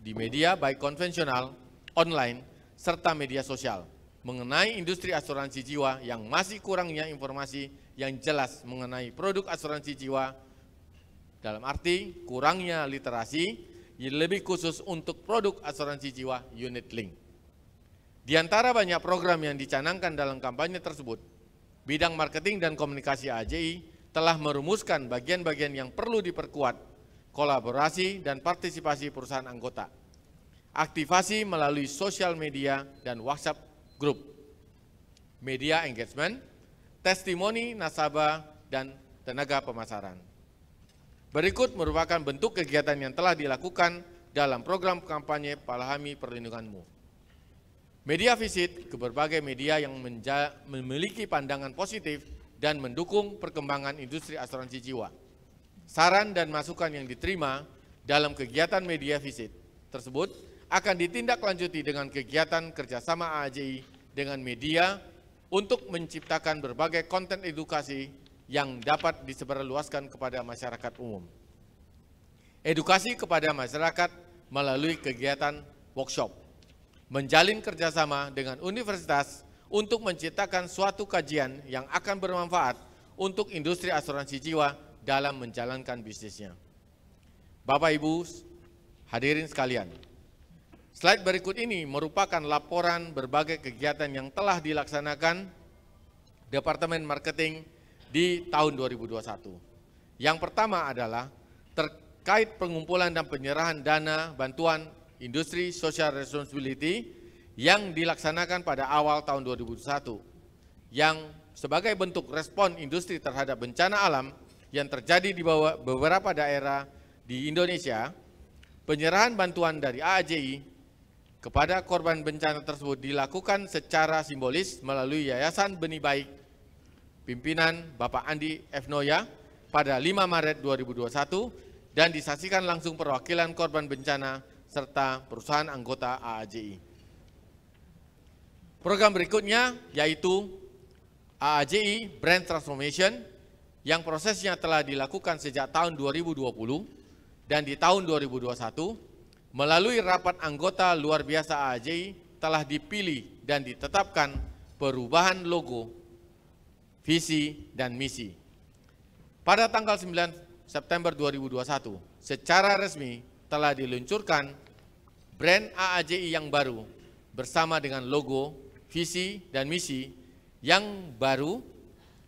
di media baik konvensional, online, serta media sosial mengenai industri asuransi jiwa yang masih kurangnya informasi yang jelas mengenai produk asuransi jiwa dalam arti kurangnya literasi lebih khusus untuk produk asuransi jiwa unit link. Di antara banyak program yang dicanangkan dalam kampanye tersebut, bidang marketing dan komunikasi AJI telah merumuskan bagian-bagian yang perlu diperkuat, kolaborasi dan partisipasi perusahaan anggota, aktivasi melalui sosial media dan WhatsApp group, media engagement, testimoni nasabah dan tenaga pemasaran. Berikut merupakan bentuk kegiatan yang telah dilakukan dalam program kampanye Palahami Perlindunganmu. Media visit ke berbagai media yang memiliki pandangan positif dan mendukung perkembangan industri asuransi jiwa. Saran dan masukan yang diterima dalam kegiatan media visit tersebut akan ditindaklanjuti dengan kegiatan kerjasama AJI dengan media untuk menciptakan berbagai konten edukasi yang dapat disebarluaskan kepada masyarakat umum. Edukasi kepada masyarakat melalui kegiatan workshop menjalin kerjasama dengan universitas untuk menciptakan suatu kajian yang akan bermanfaat untuk industri asuransi jiwa dalam menjalankan bisnisnya. Bapak Ibu, hadirin sekalian, slide berikut ini merupakan laporan berbagai kegiatan yang telah dilaksanakan Departemen Marketing di tahun 2021. Yang pertama adalah terkait pengumpulan dan penyerahan dana bantuan Industri Social Responsibility yang dilaksanakan pada awal tahun satu, yang sebagai bentuk respon industri terhadap bencana alam yang terjadi di beberapa daerah di Indonesia, penyerahan bantuan dari AAJI kepada korban bencana tersebut dilakukan secara simbolis melalui Yayasan Benih Baik pimpinan Bapak Andi F. Noya pada 5 Maret 2021 dan disaksikan langsung perwakilan korban bencana serta perusahaan anggota AAJI. Program berikutnya yaitu AAJI Brand Transformation yang prosesnya telah dilakukan sejak tahun 2020 dan di tahun 2021 melalui rapat anggota luar biasa AAJI telah dipilih dan ditetapkan perubahan logo, visi, dan misi. Pada tanggal 9 September 2021, secara resmi telah diluncurkan brand AAJI yang baru bersama dengan logo, visi, dan misi yang baru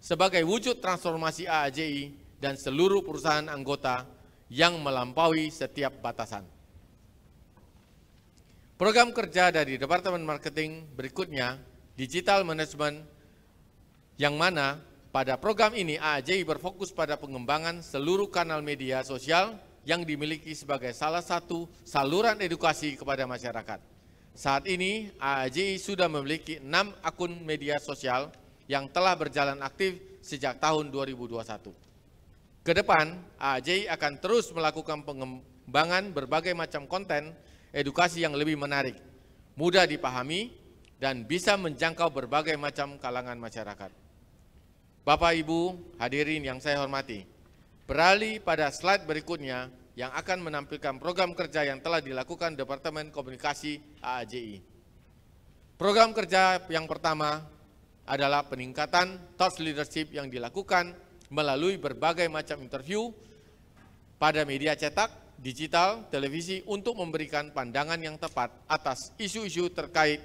sebagai wujud transformasi AAJI dan seluruh perusahaan anggota yang melampaui setiap batasan. Program kerja dari Departemen Marketing berikutnya, Digital Management, yang mana pada program ini AAJI berfokus pada pengembangan seluruh kanal media sosial yang dimiliki sebagai salah satu saluran edukasi kepada masyarakat. Saat ini AAJI sudah memiliki enam akun media sosial yang telah berjalan aktif sejak tahun 2021. Kedepan, AAJI akan terus melakukan pengembangan berbagai macam konten edukasi yang lebih menarik, mudah dipahami, dan bisa menjangkau berbagai macam kalangan masyarakat. Bapak, Ibu, hadirin yang saya hormati, beralih pada slide berikutnya, yang akan menampilkan program kerja yang telah dilakukan Departemen Komunikasi AAJI. Program kerja yang pertama adalah peningkatan thought leadership yang dilakukan melalui berbagai macam interview pada media cetak, digital, televisi untuk memberikan pandangan yang tepat atas isu-isu terkait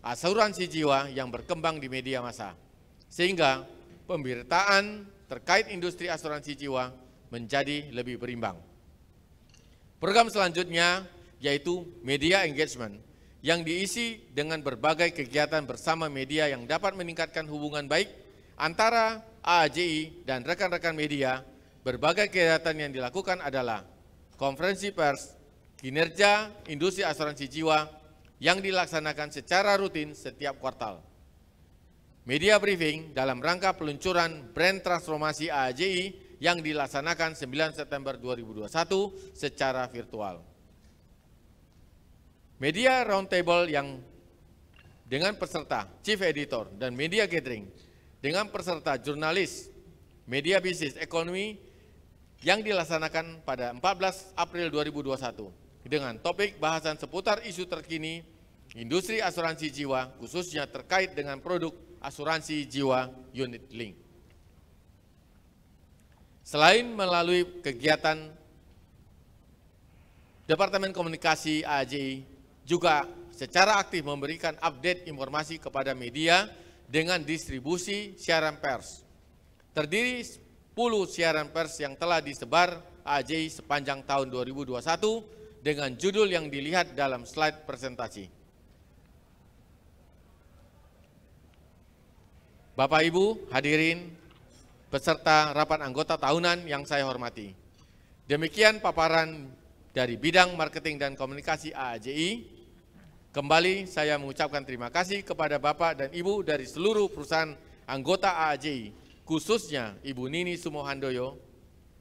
asuransi jiwa yang berkembang di media massa. Sehingga pemberitaan terkait industri asuransi jiwa menjadi lebih berimbang. Program selanjutnya yaitu media engagement yang diisi dengan berbagai kegiatan bersama media yang dapat meningkatkan hubungan baik antara AAJI dan rekan-rekan media. Berbagai kegiatan yang dilakukan adalah konferensi pers, kinerja industri asuransi jiwa yang dilaksanakan secara rutin setiap kuartal. Media briefing dalam rangka peluncuran brand transformasi AAJI yang dilaksanakan 9 September 2021 secara virtual. Media Roundtable yang dengan peserta Chief Editor dan Media Gathering dengan peserta jurnalis, media bisnis, ekonomi yang dilaksanakan pada 14 April 2021 dengan topik bahasan seputar isu terkini industri asuransi jiwa khususnya terkait dengan produk asuransi jiwa unit link. Selain melalui kegiatan Departemen Komunikasi AJI juga secara aktif memberikan update informasi kepada media dengan distribusi siaran pers. Terdiri 10 siaran pers yang telah disebar AJI sepanjang tahun 2021 dengan judul yang dilihat dalam slide presentasi. Bapak Ibu hadirin beserta rapat anggota tahunan yang saya hormati. Demikian paparan dari bidang marketing dan komunikasi AAJI. Kembali saya mengucapkan terima kasih kepada Bapak dan Ibu dari seluruh perusahaan anggota AAJI, khususnya Ibu Nini Sumohandoyo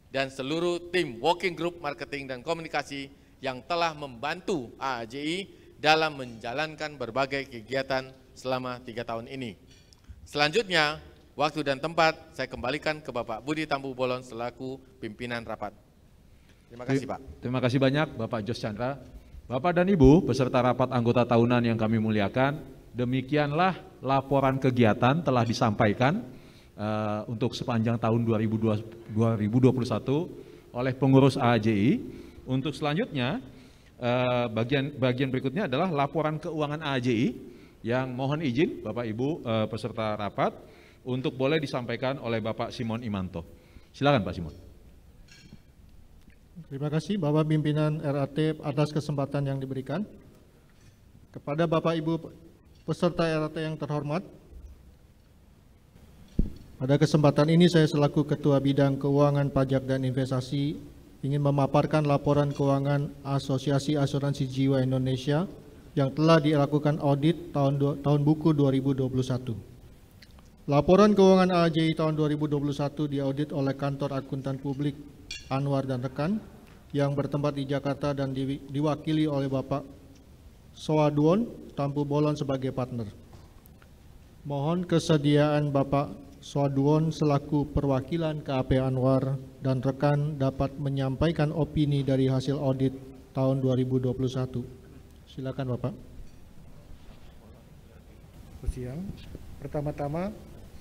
dan seluruh tim Working Group Marketing dan Komunikasi yang telah membantu AAJI dalam menjalankan berbagai kegiatan selama tiga tahun ini. Selanjutnya, waktu dan tempat saya kembalikan ke Bapak Budi Tambu Bolon selaku pimpinan rapat. Terima kasih Pak. Terima kasih banyak Bapak Jos Chandra. Bapak dan Ibu peserta rapat anggota tahunan yang kami muliakan, demikianlah laporan kegiatan telah disampaikan uh, untuk sepanjang tahun 2020, 2021 oleh pengurus AJI. Untuk selanjutnya, eh, bagian bagian berikutnya adalah laporan keuangan AJI yang mohon izin Bapak Ibu eh, peserta rapat untuk boleh disampaikan oleh Bapak Simon Imanto. Silakan Pak Simon. Terima kasih Bapak pimpinan RAT atas kesempatan yang diberikan. Kepada Bapak Ibu peserta RAT yang terhormat, pada kesempatan ini saya selaku Ketua Bidang Keuangan Pajak dan Investasi ingin memaparkan laporan keuangan Asosiasi Asuransi Jiwa Indonesia yang telah dilakukan audit tahun, tahun buku 2021. Laporan keuangan AJI tahun 2021 diaudit oleh Kantor Akuntan Publik Anwar dan Rekan yang bertempat di Jakarta dan diwakili oleh Bapak Soaduon Tampu Bolon sebagai partner. Mohon kesediaan Bapak Soaduon selaku perwakilan KAP Anwar dan rekan dapat menyampaikan opini dari hasil audit tahun 2021. Silakan Bapak. Siang. Pertama-tama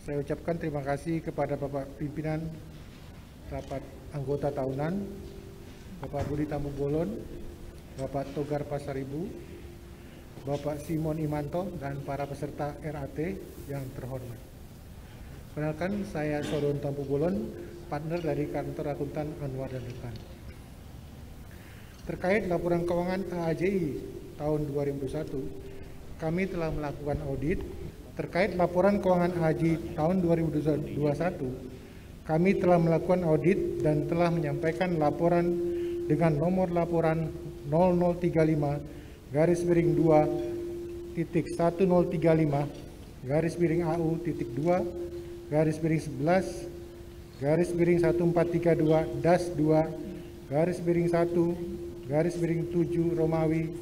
saya ucapkan terima kasih kepada Bapak Pimpinan Rapat Anggota Tahunan, Bapak Budi Tamu Bolon, Bapak Togar Pasaribu, Bapak Simon Imanto, dan para peserta RAT yang terhormat. Perkenalkan, saya Sodon Tampu Bolon, partner dari kantor akuntan Anwar dan Rekan. Terkait laporan keuangan AAJI tahun 2001, kami telah melakukan audit Terkait laporan keuangan haji tahun 2021, kami telah melakukan audit dan telah menyampaikan laporan dengan nomor laporan 0035 garis miring 2 titik 1035 garis miring AU titik 2 garis miring 11 garis miring 1432 das 2 garis miring 1 garis miring 7 Romawi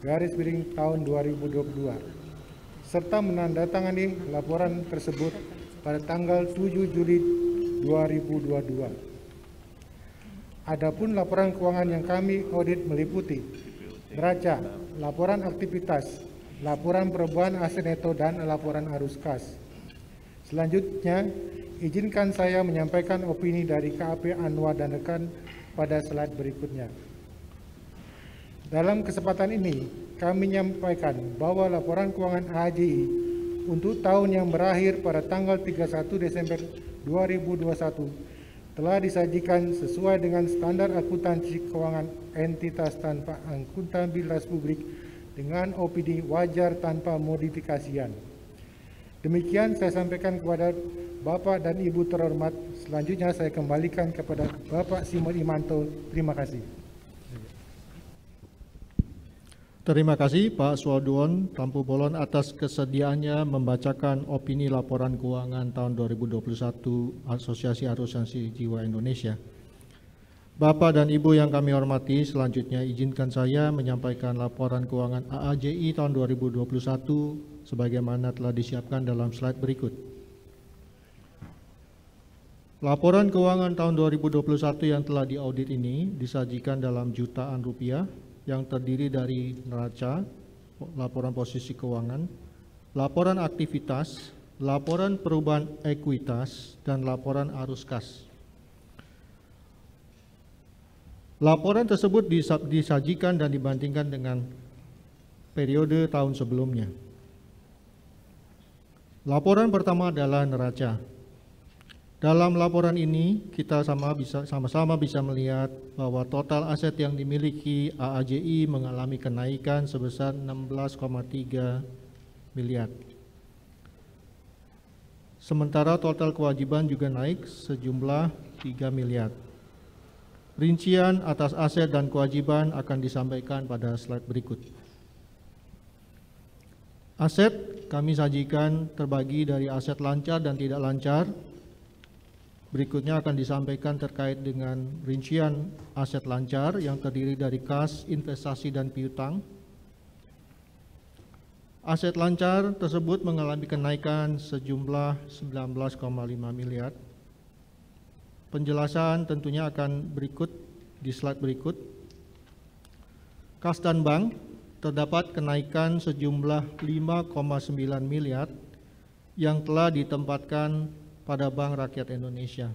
garis miring tahun 2022 serta menandatangani laporan tersebut pada tanggal 7 Juli 2022. Adapun laporan keuangan yang kami audit meliputi neraca, laporan aktivitas, laporan perubahan aset neto dan laporan arus kas. Selanjutnya, izinkan saya menyampaikan opini dari KAP Anwar dan rekan pada slide berikutnya. Dalam kesempatan ini, kami menyampaikan bahwa laporan keuangan AJI untuk tahun yang berakhir pada tanggal 31 Desember 2021 telah disajikan sesuai dengan standar akuntansi keuangan entitas tanpa akuntabilitas publik dengan OPD wajar tanpa modifikasian. Demikian saya sampaikan kepada Bapak dan Ibu terhormat. Selanjutnya saya kembalikan kepada Bapak Simon Imanto. Terima kasih. Terima kasih Pak Swaduon Tampu Bolon atas kesediaannya membacakan opini laporan keuangan tahun 2021 Asosiasi Asuransi Jiwa Indonesia. Bapak dan Ibu yang kami hormati, selanjutnya izinkan saya menyampaikan laporan keuangan AAJI tahun 2021 sebagaimana telah disiapkan dalam slide berikut. Laporan keuangan tahun 2021 yang telah diaudit ini disajikan dalam jutaan rupiah yang terdiri dari neraca, laporan posisi keuangan, laporan aktivitas, laporan perubahan ekuitas, dan laporan arus kas. Laporan tersebut disajikan dan dibandingkan dengan periode tahun sebelumnya. Laporan pertama adalah neraca. Dalam laporan ini kita sama bisa sama-sama bisa melihat bahwa total aset yang dimiliki AAJI mengalami kenaikan sebesar 16,3 miliar. Sementara total kewajiban juga naik sejumlah 3 miliar. Rincian atas aset dan kewajiban akan disampaikan pada slide berikut. Aset kami sajikan terbagi dari aset lancar dan tidak lancar, Berikutnya akan disampaikan terkait dengan rincian aset lancar yang terdiri dari kas, investasi, dan piutang. Aset lancar tersebut mengalami kenaikan sejumlah 19,5 miliar. Penjelasan tentunya akan berikut di slide berikut. Kas dan bank terdapat kenaikan sejumlah 5,9 miliar yang telah ditempatkan pada Bank Rakyat Indonesia.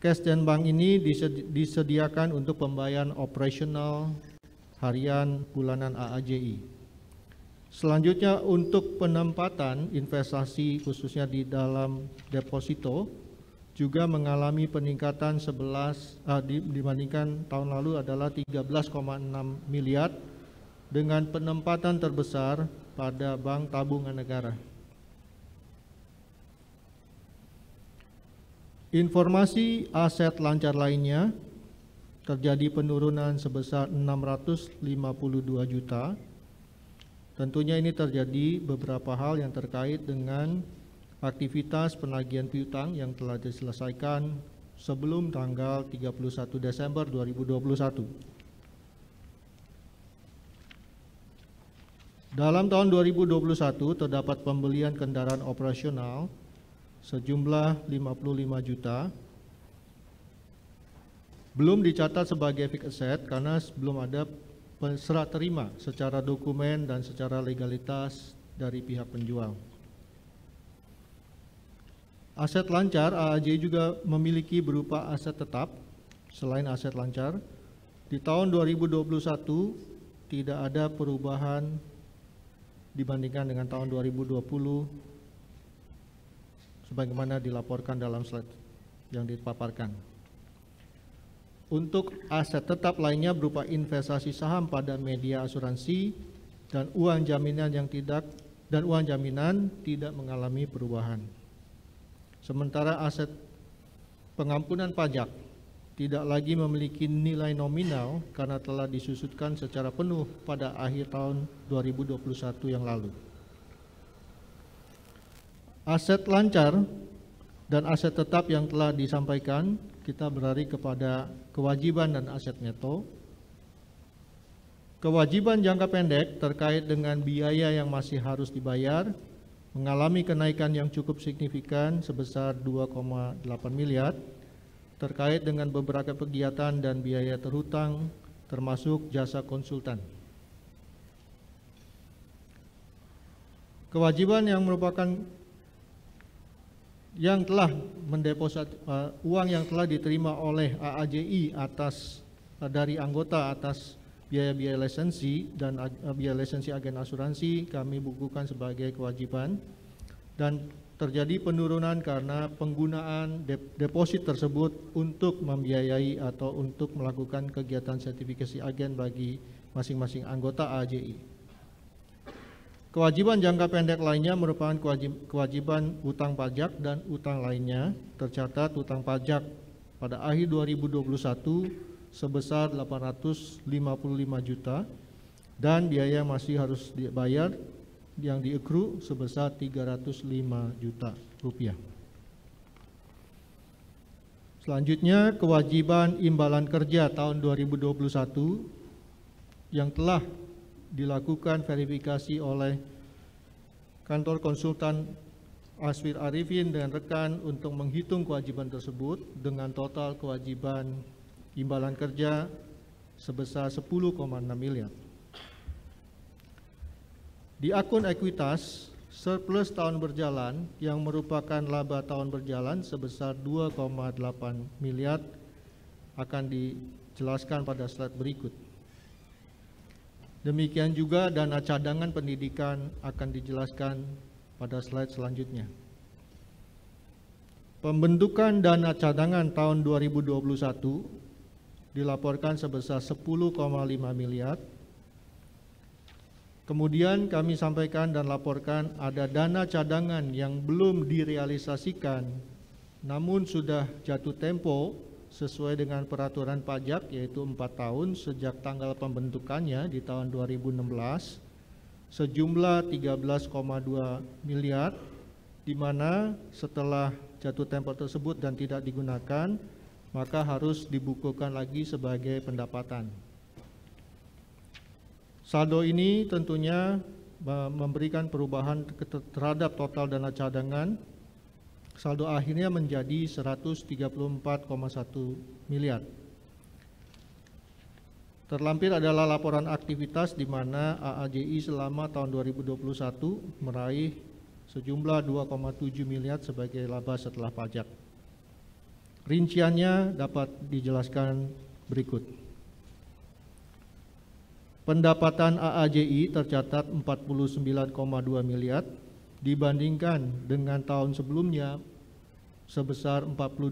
Cash dan bank ini disediakan untuk pembayaran operasional harian bulanan AAJI. Selanjutnya untuk penempatan investasi khususnya di dalam deposito juga mengalami peningkatan 11 uh, eh, dibandingkan tahun lalu adalah 13,6 miliar dengan penempatan terbesar pada Bank Tabungan Negara. Informasi aset lancar lainnya terjadi penurunan sebesar 652 juta. Tentunya ini terjadi beberapa hal yang terkait dengan aktivitas penagihan piutang yang telah diselesaikan sebelum tanggal 31 Desember 2021. Dalam tahun 2021 terdapat pembelian kendaraan operasional sejumlah 55 juta. Belum dicatat sebagai fixed asset karena belum ada serah terima secara dokumen dan secara legalitas dari pihak penjual. Aset lancar AAJ juga memiliki berupa aset tetap selain aset lancar. Di tahun 2021 tidak ada perubahan dibandingkan dengan tahun 2020 sebagaimana dilaporkan dalam slide yang dipaparkan. Untuk aset tetap lainnya berupa investasi saham pada media asuransi dan uang jaminan yang tidak dan uang jaminan tidak mengalami perubahan. Sementara aset pengampunan pajak tidak lagi memiliki nilai nominal karena telah disusutkan secara penuh pada akhir tahun 2021 yang lalu. Aset lancar dan aset tetap yang telah disampaikan, kita berlari kepada kewajiban dan aset neto. Kewajiban jangka pendek terkait dengan biaya yang masih harus dibayar mengalami kenaikan yang cukup signifikan sebesar 2,8 miliar terkait dengan beberapa kegiatan dan biaya terhutang termasuk jasa konsultan. Kewajiban yang merupakan yang telah mendeposit uh, uang yang telah diterima oleh AAJI atas uh, dari anggota atas biaya-biaya lisensi dan uh, biaya lisensi agen asuransi kami bukukan sebagai kewajiban dan terjadi penurunan karena penggunaan deposit tersebut untuk membiayai atau untuk melakukan kegiatan sertifikasi agen bagi masing-masing anggota AAJI. Kewajiban jangka pendek lainnya merupakan kewajiban utang pajak dan utang lainnya tercatat utang pajak pada akhir 2021 sebesar 855 juta dan biaya masih harus dibayar yang diekru sebesar 305 juta rupiah. Selanjutnya kewajiban imbalan kerja tahun 2021 yang telah dilakukan verifikasi oleh kantor konsultan Aswir Arifin dan rekan untuk menghitung kewajiban tersebut dengan total kewajiban imbalan kerja sebesar 10,6 miliar. Di akun ekuitas, surplus tahun berjalan yang merupakan laba tahun berjalan sebesar 2,8 miliar akan dijelaskan pada slide berikut. Demikian juga dana cadangan pendidikan akan dijelaskan pada slide selanjutnya. Pembentukan dana cadangan tahun 2021 dilaporkan sebesar 10,5 miliar. Kemudian kami sampaikan dan laporkan ada dana cadangan yang belum direalisasikan namun sudah jatuh tempo sesuai dengan peraturan pajak yaitu 4 tahun sejak tanggal pembentukannya di tahun 2016 sejumlah 13,2 miliar di mana setelah jatuh tempo tersebut dan tidak digunakan maka harus dibukukan lagi sebagai pendapatan. Saldo ini tentunya memberikan perubahan terhadap total dana cadangan saldo akhirnya menjadi 134,1 miliar. Terlampir adalah laporan aktivitas di mana AAJI selama tahun 2021 meraih sejumlah 2,7 miliar sebagai laba setelah pajak. Rinciannya dapat dijelaskan berikut. Pendapatan AAJI tercatat 49,2 miliar dibandingkan dengan tahun sebelumnya sebesar 42,2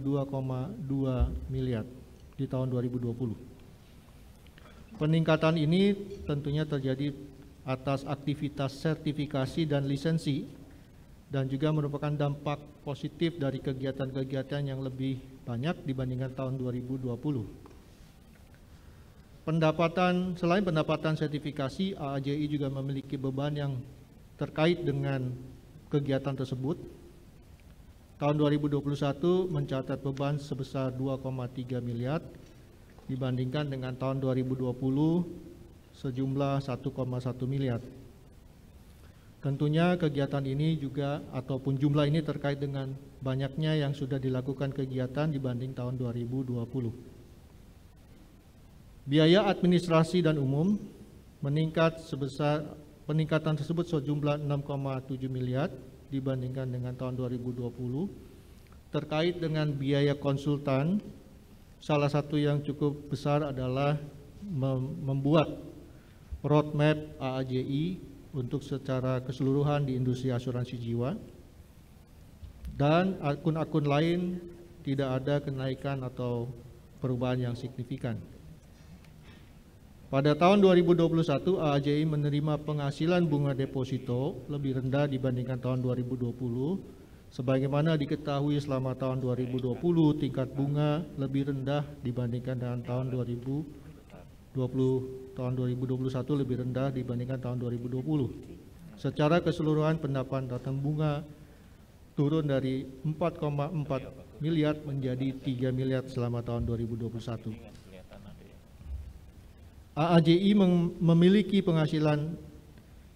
miliar di tahun 2020. Peningkatan ini tentunya terjadi atas aktivitas sertifikasi dan lisensi dan juga merupakan dampak positif dari kegiatan-kegiatan yang lebih banyak dibandingkan tahun 2020. Pendapatan selain pendapatan sertifikasi, AAJI juga memiliki beban yang terkait dengan kegiatan tersebut tahun 2021 mencatat beban sebesar 2,3 miliar dibandingkan dengan tahun 2020 sejumlah 1,1 miliar. Tentunya kegiatan ini juga ataupun jumlah ini terkait dengan banyaknya yang sudah dilakukan kegiatan dibanding tahun 2020. Biaya administrasi dan umum meningkat sebesar peningkatan tersebut sejumlah 6,7 miliar dibandingkan dengan tahun 2020. Terkait dengan biaya konsultan, salah satu yang cukup besar adalah membuat roadmap AAJI untuk secara keseluruhan di industri asuransi jiwa. Dan akun-akun lain tidak ada kenaikan atau perubahan yang signifikan. Pada tahun 2021, AJI menerima penghasilan bunga deposito lebih rendah dibandingkan tahun 2020. Sebagaimana diketahui selama tahun 2020, tingkat bunga lebih rendah dibandingkan dengan tahun 2020, tahun 2021 lebih rendah dibandingkan tahun 2020. Secara keseluruhan pendapatan bunga turun dari 4,4 miliar menjadi 3 miliar selama tahun 2021. AAJI memiliki penghasilan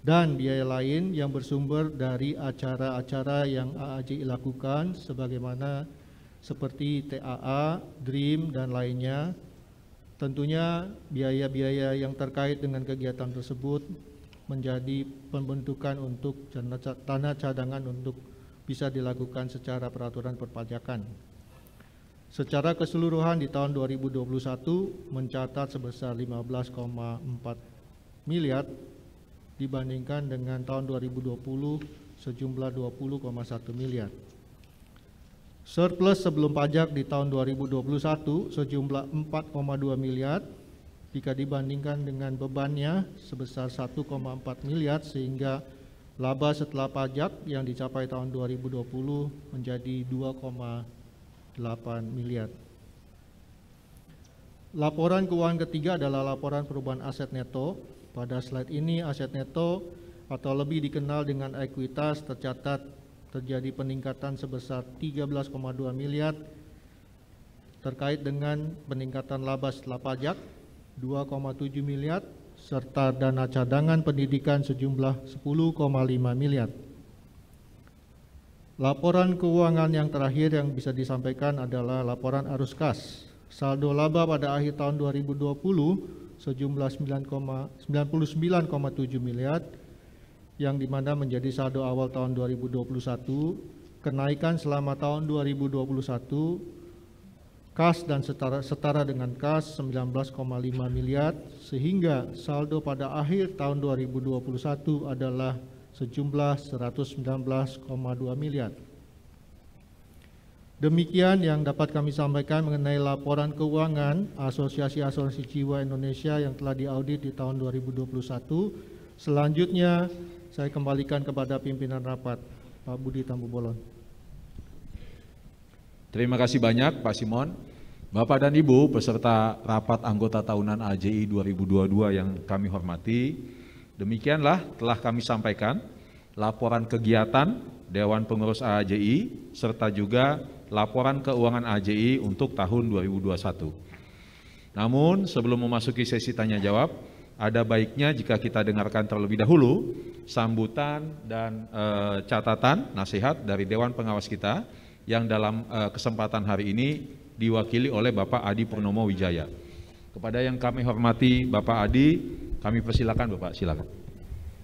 dan biaya lain yang bersumber dari acara-acara yang AAJI lakukan sebagaimana seperti TAA, DREAM, dan lainnya. Tentunya biaya-biaya yang terkait dengan kegiatan tersebut menjadi pembentukan untuk tanah cadangan untuk bisa dilakukan secara peraturan perpajakan. Secara keseluruhan di tahun 2021 mencatat sebesar 15,4 miliar dibandingkan dengan tahun 2020 sejumlah 20,1 miliar. Surplus sebelum pajak di tahun 2021 sejumlah 4,2 miliar jika dibandingkan dengan bebannya sebesar 1,4 miliar sehingga laba setelah pajak yang dicapai tahun 2020 menjadi 8 miliar. Laporan keuangan ketiga adalah laporan perubahan aset neto. Pada slide ini aset neto atau lebih dikenal dengan ekuitas tercatat terjadi peningkatan sebesar 13,2 miliar terkait dengan peningkatan laba setelah pajak 2,7 miliar serta dana cadangan pendidikan sejumlah 10,5 miliar. Laporan keuangan yang terakhir yang bisa disampaikan adalah laporan arus kas. Saldo laba pada akhir tahun 2020 sejumlah 99,7 miliar yang dimana menjadi saldo awal tahun 2021, kenaikan selama tahun 2021 kas dan setara, setara dengan kas 19,5 miliar sehingga saldo pada akhir tahun 2021 adalah sejumlah 119,2 miliar. Demikian yang dapat kami sampaikan mengenai laporan keuangan Asosiasi Asuransi Jiwa Indonesia yang telah diaudit di tahun 2021. Selanjutnya, saya kembalikan kepada pimpinan rapat, Pak Budi Tambubolon. Terima kasih banyak Pak Simon. Bapak dan Ibu peserta rapat anggota tahunan AJI 2022 yang kami hormati, Demikianlah telah kami sampaikan laporan kegiatan Dewan Pengurus AJI serta juga laporan keuangan AJI untuk tahun 2021. Namun sebelum memasuki sesi tanya jawab, ada baiknya jika kita dengarkan terlebih dahulu sambutan dan e, catatan nasihat dari Dewan Pengawas kita yang dalam e, kesempatan hari ini diwakili oleh Bapak Adi Purnomo Wijaya. Kepada yang kami hormati Bapak Adi, kami persilakan Bapak, silakan.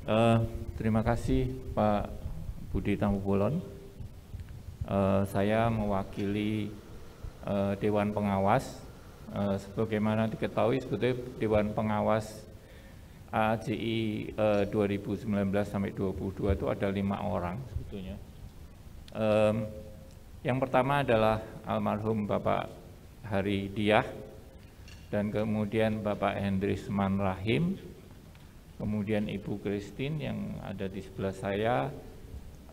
Uh, terima kasih Pak Budi Tamupulon. Uh, eh, saya mewakili uh, Dewan Pengawas. Uh, sebagaimana diketahui sebetulnya Dewan Pengawas AJI uh, 2019 sampai 2022 itu ada lima orang sebetulnya. Um, yang pertama adalah almarhum Bapak Hari Diah, dan kemudian Bapak Hendrisman Rahim, kemudian Ibu Christine yang ada di sebelah saya,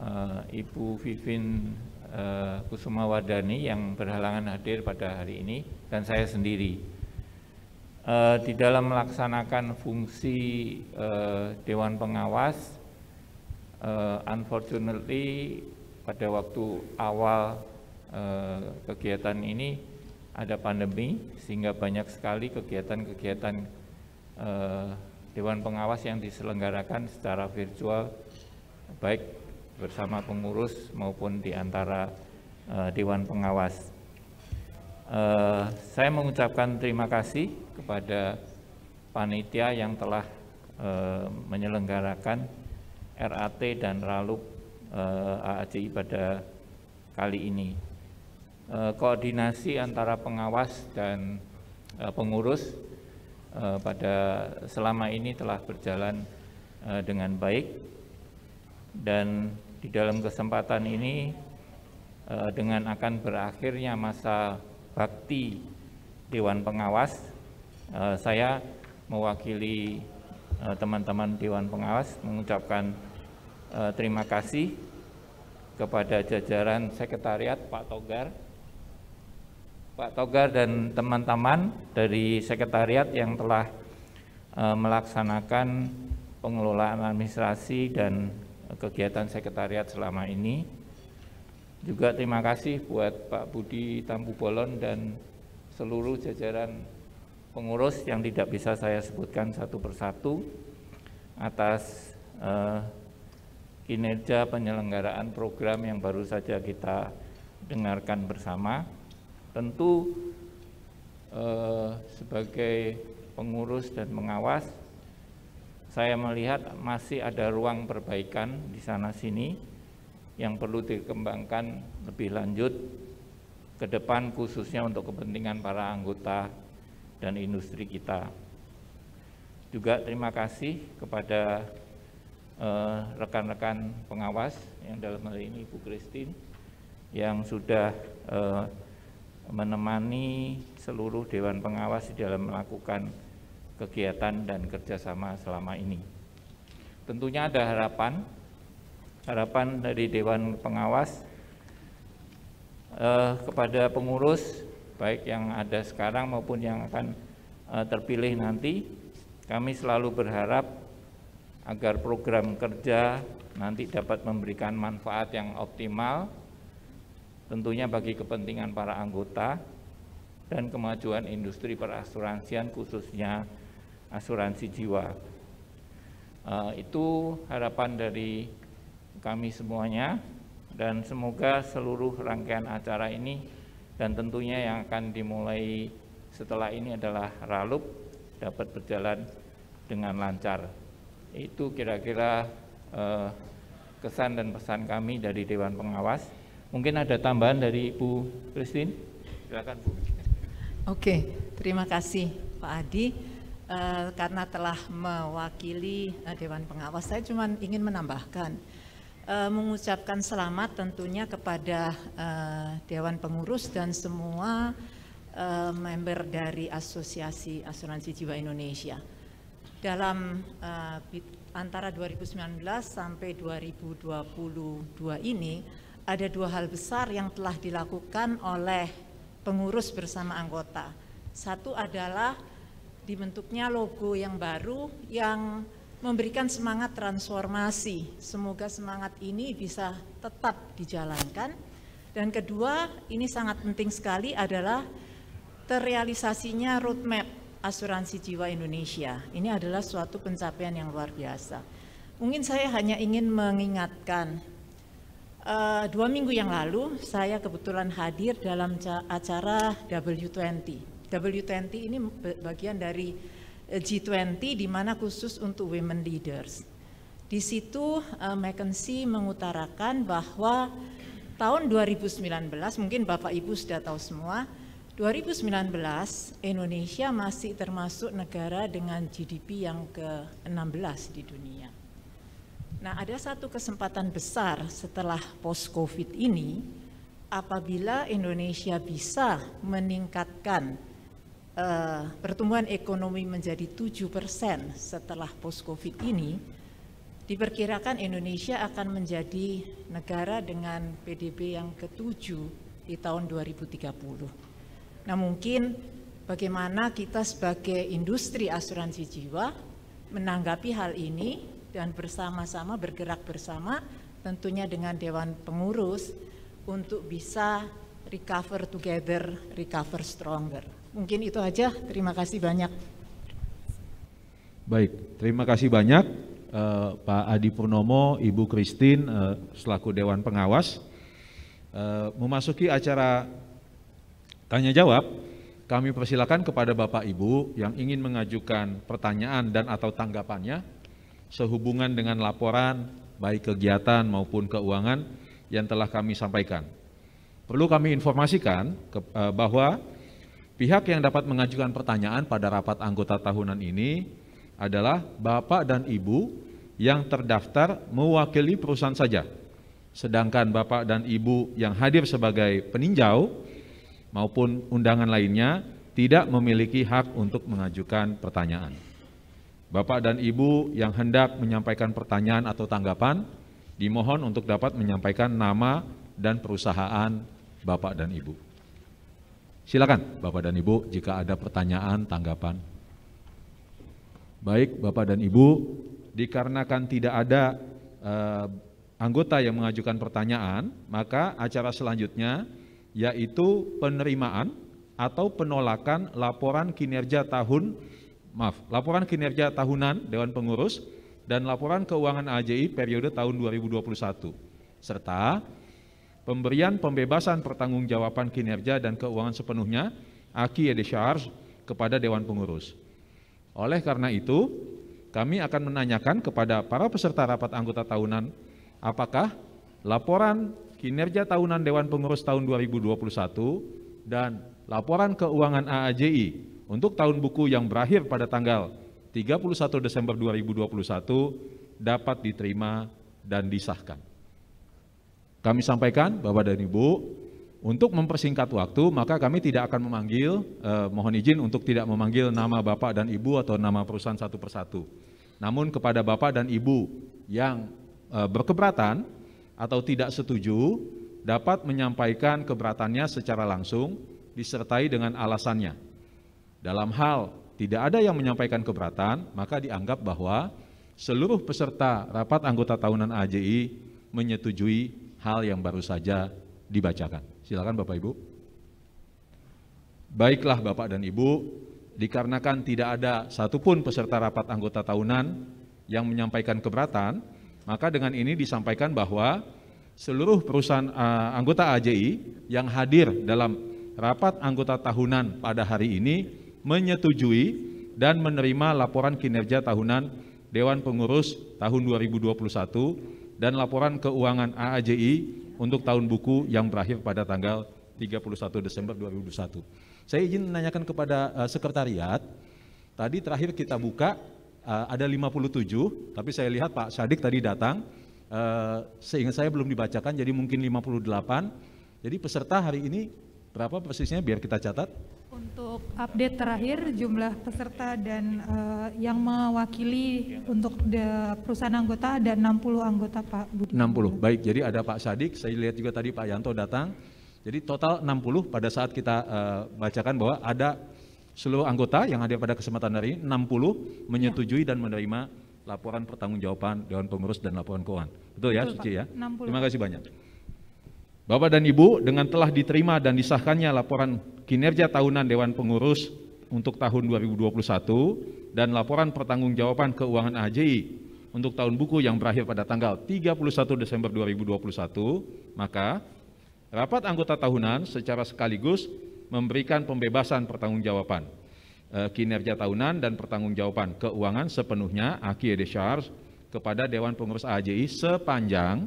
uh, Ibu Vivin uh, eh, Kusumawadani yang berhalangan hadir pada hari ini, dan saya sendiri. Uh, di dalam melaksanakan fungsi uh, Dewan Pengawas, uh, unfortunately pada waktu awal uh, kegiatan ini, ada pandemi sehingga banyak sekali kegiatan-kegiatan eh, dewan pengawas yang diselenggarakan secara virtual baik bersama pengurus maupun di antara eh, dewan pengawas. Eh, saya mengucapkan terima kasih kepada panitia yang telah eh, menyelenggarakan RAT dan RALUK eh, AACI pada kali ini. Eh, koordinasi antara pengawas dan eh, pengurus eh, pada selama ini telah berjalan dengan baik dan di dalam kesempatan ini dengan akan berakhirnya masa bakti Dewan Pengawas saya mewakili teman-teman Dewan Pengawas mengucapkan terima kasih kepada jajaran sekretariat Pak Togar Pak Togar dan teman-teman dari sekretariat yang telah e, melaksanakan pengelolaan administrasi dan kegiatan sekretariat selama ini. Juga terima kasih buat Pak Budi Tampu Bolon dan seluruh jajaran pengurus yang tidak bisa saya sebutkan satu persatu atas e, kinerja penyelenggaraan program yang baru saja kita dengarkan bersama tentu eh, sebagai pengurus dan mengawas, saya melihat masih ada ruang perbaikan di sana sini yang perlu dikembangkan lebih lanjut ke depan khususnya untuk kepentingan para anggota dan industri kita. Juga terima kasih kepada eh, rekan-rekan eh, pengawas yang dalam hal ini Ibu Christine yang sudah eh, menemani seluruh Dewan Pengawas dalam melakukan kegiatan dan kerjasama selama ini. Tentunya ada harapan, harapan dari Dewan Pengawas eh, kepada pengurus, baik yang ada sekarang maupun yang akan eh, terpilih nanti, kami selalu berharap agar program kerja nanti dapat memberikan manfaat yang optimal, tentunya bagi kepentingan para anggota dan kemajuan industri perasuransian khususnya asuransi jiwa. Uh, itu harapan dari kami semuanya dan semoga seluruh rangkaian acara ini dan tentunya yang akan dimulai setelah ini adalah RALUP dapat berjalan dengan lancar. Itu kira-kira eh, kesan dan pesan kami dari Dewan Pengawas. Mungkin ada tambahan dari Ibu Christine? Silakan Bu. Oke, terima kasih Pak Adi. E, karena telah mewakili eh, Dewan Pengawas, saya cuma ingin menambahkan, e, mengucapkan selamat tentunya kepada e, Dewan Pengurus dan semua e, member dari Asosiasi Asuransi Jiwa Indonesia. Dalam e, antara 2019 sampai 2022 ini, ada dua hal besar yang telah dilakukan oleh pengurus bersama anggota. Satu adalah dibentuknya logo yang baru yang memberikan semangat transformasi. Semoga semangat ini bisa tetap dijalankan. Dan kedua, ini sangat penting sekali adalah terrealisasinya roadmap asuransi jiwa Indonesia. Ini adalah suatu pencapaian yang luar biasa. Mungkin saya hanya ingin mengingatkan Uh, dua minggu yang lalu saya kebetulan hadir dalam acara W20. W20 ini bagian dari eh, G20 di mana khusus untuk women leaders. Di situ uh, McKinsey mengutarakan bahwa tahun 2019, mungkin Bapak Ibu sudah tahu semua, 2019 Indonesia masih termasuk negara dengan GDP yang ke-16 di dunia Nah, ada satu kesempatan besar setelah post-COVID ini, apabila Indonesia bisa meningkatkan uh, pertumbuhan ekonomi menjadi 7% setelah post-COVID ini, diperkirakan Indonesia akan menjadi negara dengan PDB yang ketujuh di tahun 2030. Nah, mungkin bagaimana kita sebagai industri asuransi jiwa menanggapi hal ini dan bersama-sama bergerak bersama tentunya dengan Dewan Pengurus untuk bisa recover together, recover stronger. Mungkin itu aja, terima kasih banyak. Baik, terima kasih banyak uh, Pak Adi Purnomo, Ibu Kristin uh, eh, selaku Dewan Pengawas. uh, memasuki acara tanya jawab, kami persilakan kepada Bapak Ibu yang ingin mengajukan pertanyaan dan atau tanggapannya sehubungan dengan laporan baik kegiatan maupun keuangan yang telah kami sampaikan. Perlu kami informasikan ke, eh, bahwa pihak yang dapat mengajukan pertanyaan pada rapat anggota tahunan ini adalah Bapak dan Ibu yang terdaftar mewakili perusahaan saja. Sedangkan Bapak dan Ibu yang hadir sebagai peninjau maupun undangan lainnya tidak memiliki hak untuk mengajukan pertanyaan. Bapak dan Ibu yang hendak menyampaikan pertanyaan atau tanggapan, dimohon untuk dapat menyampaikan nama dan perusahaan Bapak dan Ibu. Silakan Bapak dan Ibu jika ada pertanyaan, tanggapan. Baik Bapak dan Ibu, dikarenakan tidak ada eh, anggota yang mengajukan pertanyaan, maka acara selanjutnya yaitu penerimaan atau penolakan laporan kinerja tahun maaf, laporan kinerja tahunan Dewan Pengurus dan laporan keuangan AJI periode tahun 2021 serta pemberian pembebasan pertanggungjawaban kinerja dan keuangan sepenuhnya aki Edeshars kepada Dewan Pengurus. Oleh karena itu, kami akan menanyakan kepada para peserta rapat anggota tahunan apakah laporan kinerja tahunan Dewan Pengurus tahun 2021 dan laporan keuangan AAJI untuk tahun buku yang berakhir pada tanggal 31 Desember 2021 dapat diterima dan disahkan. Kami sampaikan Bapak dan Ibu, untuk mempersingkat waktu, maka kami tidak akan memanggil, eh, mohon izin untuk tidak memanggil nama Bapak dan Ibu atau nama perusahaan satu persatu. Namun kepada Bapak dan Ibu yang eh, berkeberatan atau tidak setuju, dapat menyampaikan keberatannya secara langsung disertai dengan alasannya dalam hal tidak ada yang menyampaikan keberatan, maka dianggap bahwa seluruh peserta rapat anggota tahunan AJI menyetujui hal yang baru saja dibacakan. Silakan Bapak Ibu. Baiklah Bapak dan Ibu, dikarenakan tidak ada satupun peserta rapat anggota tahunan yang menyampaikan keberatan, maka dengan ini disampaikan bahwa seluruh perusahaan uh, anggota AJI yang hadir dalam rapat anggota tahunan pada hari ini menyetujui dan menerima laporan kinerja tahunan Dewan Pengurus tahun 2021 dan laporan keuangan AAJI untuk tahun buku yang berakhir pada tanggal 31 Desember 2021. Saya izin menanyakan kepada uh, sekretariat, tadi terakhir kita buka uh, ada 57, tapi saya lihat Pak Sadik tadi datang, uh, seingat saya belum dibacakan, jadi mungkin 58. Jadi peserta hari ini berapa persisnya biar kita catat? Untuk update terakhir jumlah peserta dan uh, yang mewakili untuk perusahaan anggota ada 60 anggota Pak Budi. 60. Baik, jadi ada Pak Sadik, saya lihat juga tadi Pak Yanto datang. Jadi total 60 pada saat kita uh, bacakan bahwa ada seluruh anggota yang hadir pada kesempatan hari ini 60 menyetujui ya. dan menerima laporan pertanggungjawaban dewan pengurus dan laporan keuangan. Betul ya, Betul, Suci Pak. ya? 60. Terima kasih banyak. Bapak dan Ibu, dengan telah diterima dan disahkannya laporan kinerja tahunan Dewan Pengurus untuk tahun 2021 dan laporan pertanggungjawaban keuangan AJI untuk tahun buku yang berakhir pada tanggal 31 Desember 2021, maka rapat anggota tahunan secara sekaligus memberikan pembebasan pertanggungjawaban eh, kinerja tahunan dan pertanggungjawaban keuangan sepenuhnya AKI charge kepada Dewan Pengurus AJI sepanjang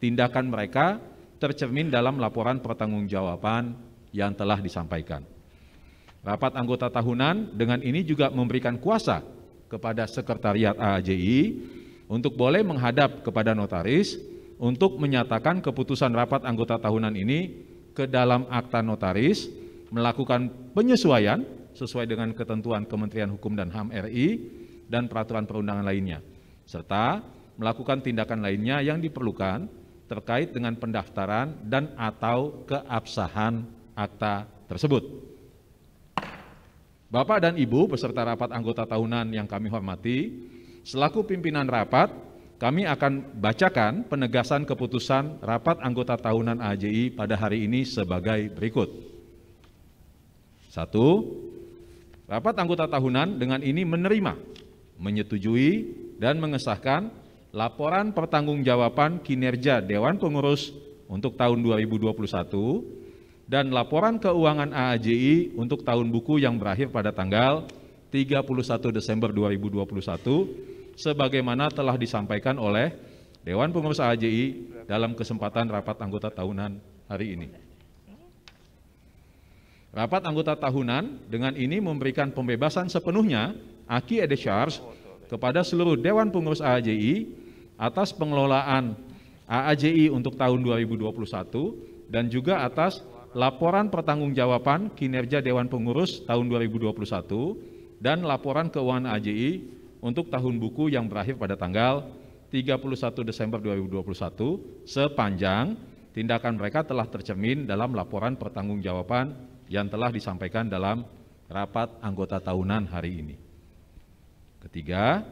tindakan mereka tercermin dalam laporan pertanggungjawaban yang telah disampaikan. Rapat anggota tahunan dengan ini juga memberikan kuasa kepada sekretariat AJI untuk boleh menghadap kepada notaris untuk menyatakan keputusan rapat anggota tahunan ini ke dalam akta notaris, melakukan penyesuaian sesuai dengan ketentuan Kementerian Hukum dan HAM RI dan peraturan perundangan lainnya, serta melakukan tindakan lainnya yang diperlukan terkait dengan pendaftaran dan atau keabsahan akta tersebut. Bapak dan Ibu peserta rapat anggota tahunan yang kami hormati, selaku pimpinan rapat, kami akan bacakan penegasan keputusan rapat anggota tahunan AJI pada hari ini sebagai berikut. Satu, rapat anggota tahunan dengan ini menerima, menyetujui, dan mengesahkan laporan pertanggungjawaban kinerja Dewan Pengurus untuk tahun 2021 dan laporan keuangan AAJI untuk tahun buku yang berakhir pada tanggal 31 Desember 2021 sebagaimana telah disampaikan oleh Dewan Pengurus AAJI dalam kesempatan rapat anggota tahunan hari ini. Rapat anggota tahunan dengan ini memberikan pembebasan sepenuhnya aki edecharge kepada seluruh Dewan Pengurus AAJI atas pengelolaan AAJI untuk tahun 2021 dan juga atas laporan pertanggungjawaban kinerja Dewan Pengurus tahun 2021 dan laporan keuangan AJI untuk tahun buku yang berakhir pada tanggal 31 Desember 2021 sepanjang tindakan mereka telah tercermin dalam laporan pertanggungjawaban yang telah disampaikan dalam rapat anggota tahunan hari ini. Ketiga,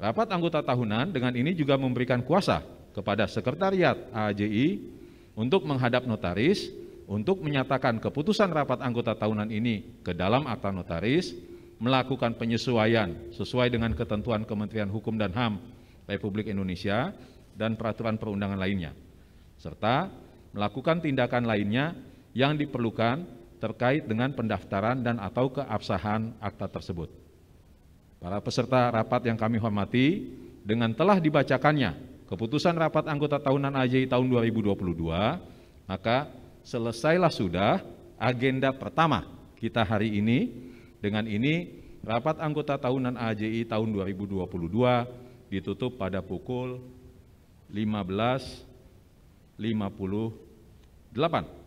rapat anggota tahunan dengan ini juga memberikan kuasa kepada sekretariat AJI untuk menghadap notaris untuk menyatakan keputusan rapat anggota tahunan ini ke dalam akta notaris, melakukan penyesuaian sesuai dengan ketentuan Kementerian Hukum dan HAM Republik Indonesia dan peraturan perundangan lainnya, serta melakukan tindakan lainnya yang diperlukan terkait dengan pendaftaran dan atau keabsahan akta tersebut. Para peserta rapat yang kami hormati, dengan telah dibacakannya keputusan rapat anggota tahunan AJI tahun 2022, maka selesailah sudah agenda pertama kita hari ini. Dengan ini rapat anggota tahunan AJI tahun 2022 ditutup pada pukul 15.58.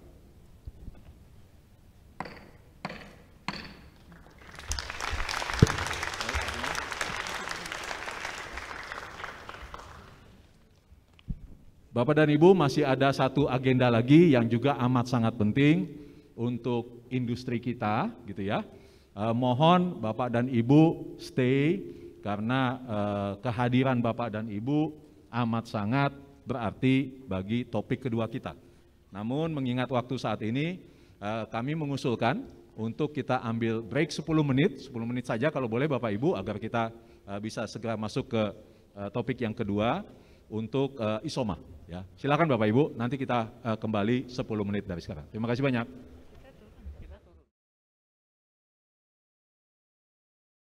Bapak dan Ibu masih ada satu agenda lagi yang juga amat sangat penting untuk industri kita gitu ya. Eh, mohon Bapak dan Ibu stay karena eh, kehadiran Bapak dan Ibu amat sangat berarti bagi topik kedua kita. Namun mengingat waktu saat ini eh, kami mengusulkan untuk kita ambil break 10 menit, 10 menit saja kalau boleh Bapak Ibu agar kita eh, bisa segera masuk ke eh, topik yang kedua untuk eh, isoma. Ya, silakan Bapak Ibu, nanti kita uh, kembali 10 menit dari sekarang. Terima kasih banyak.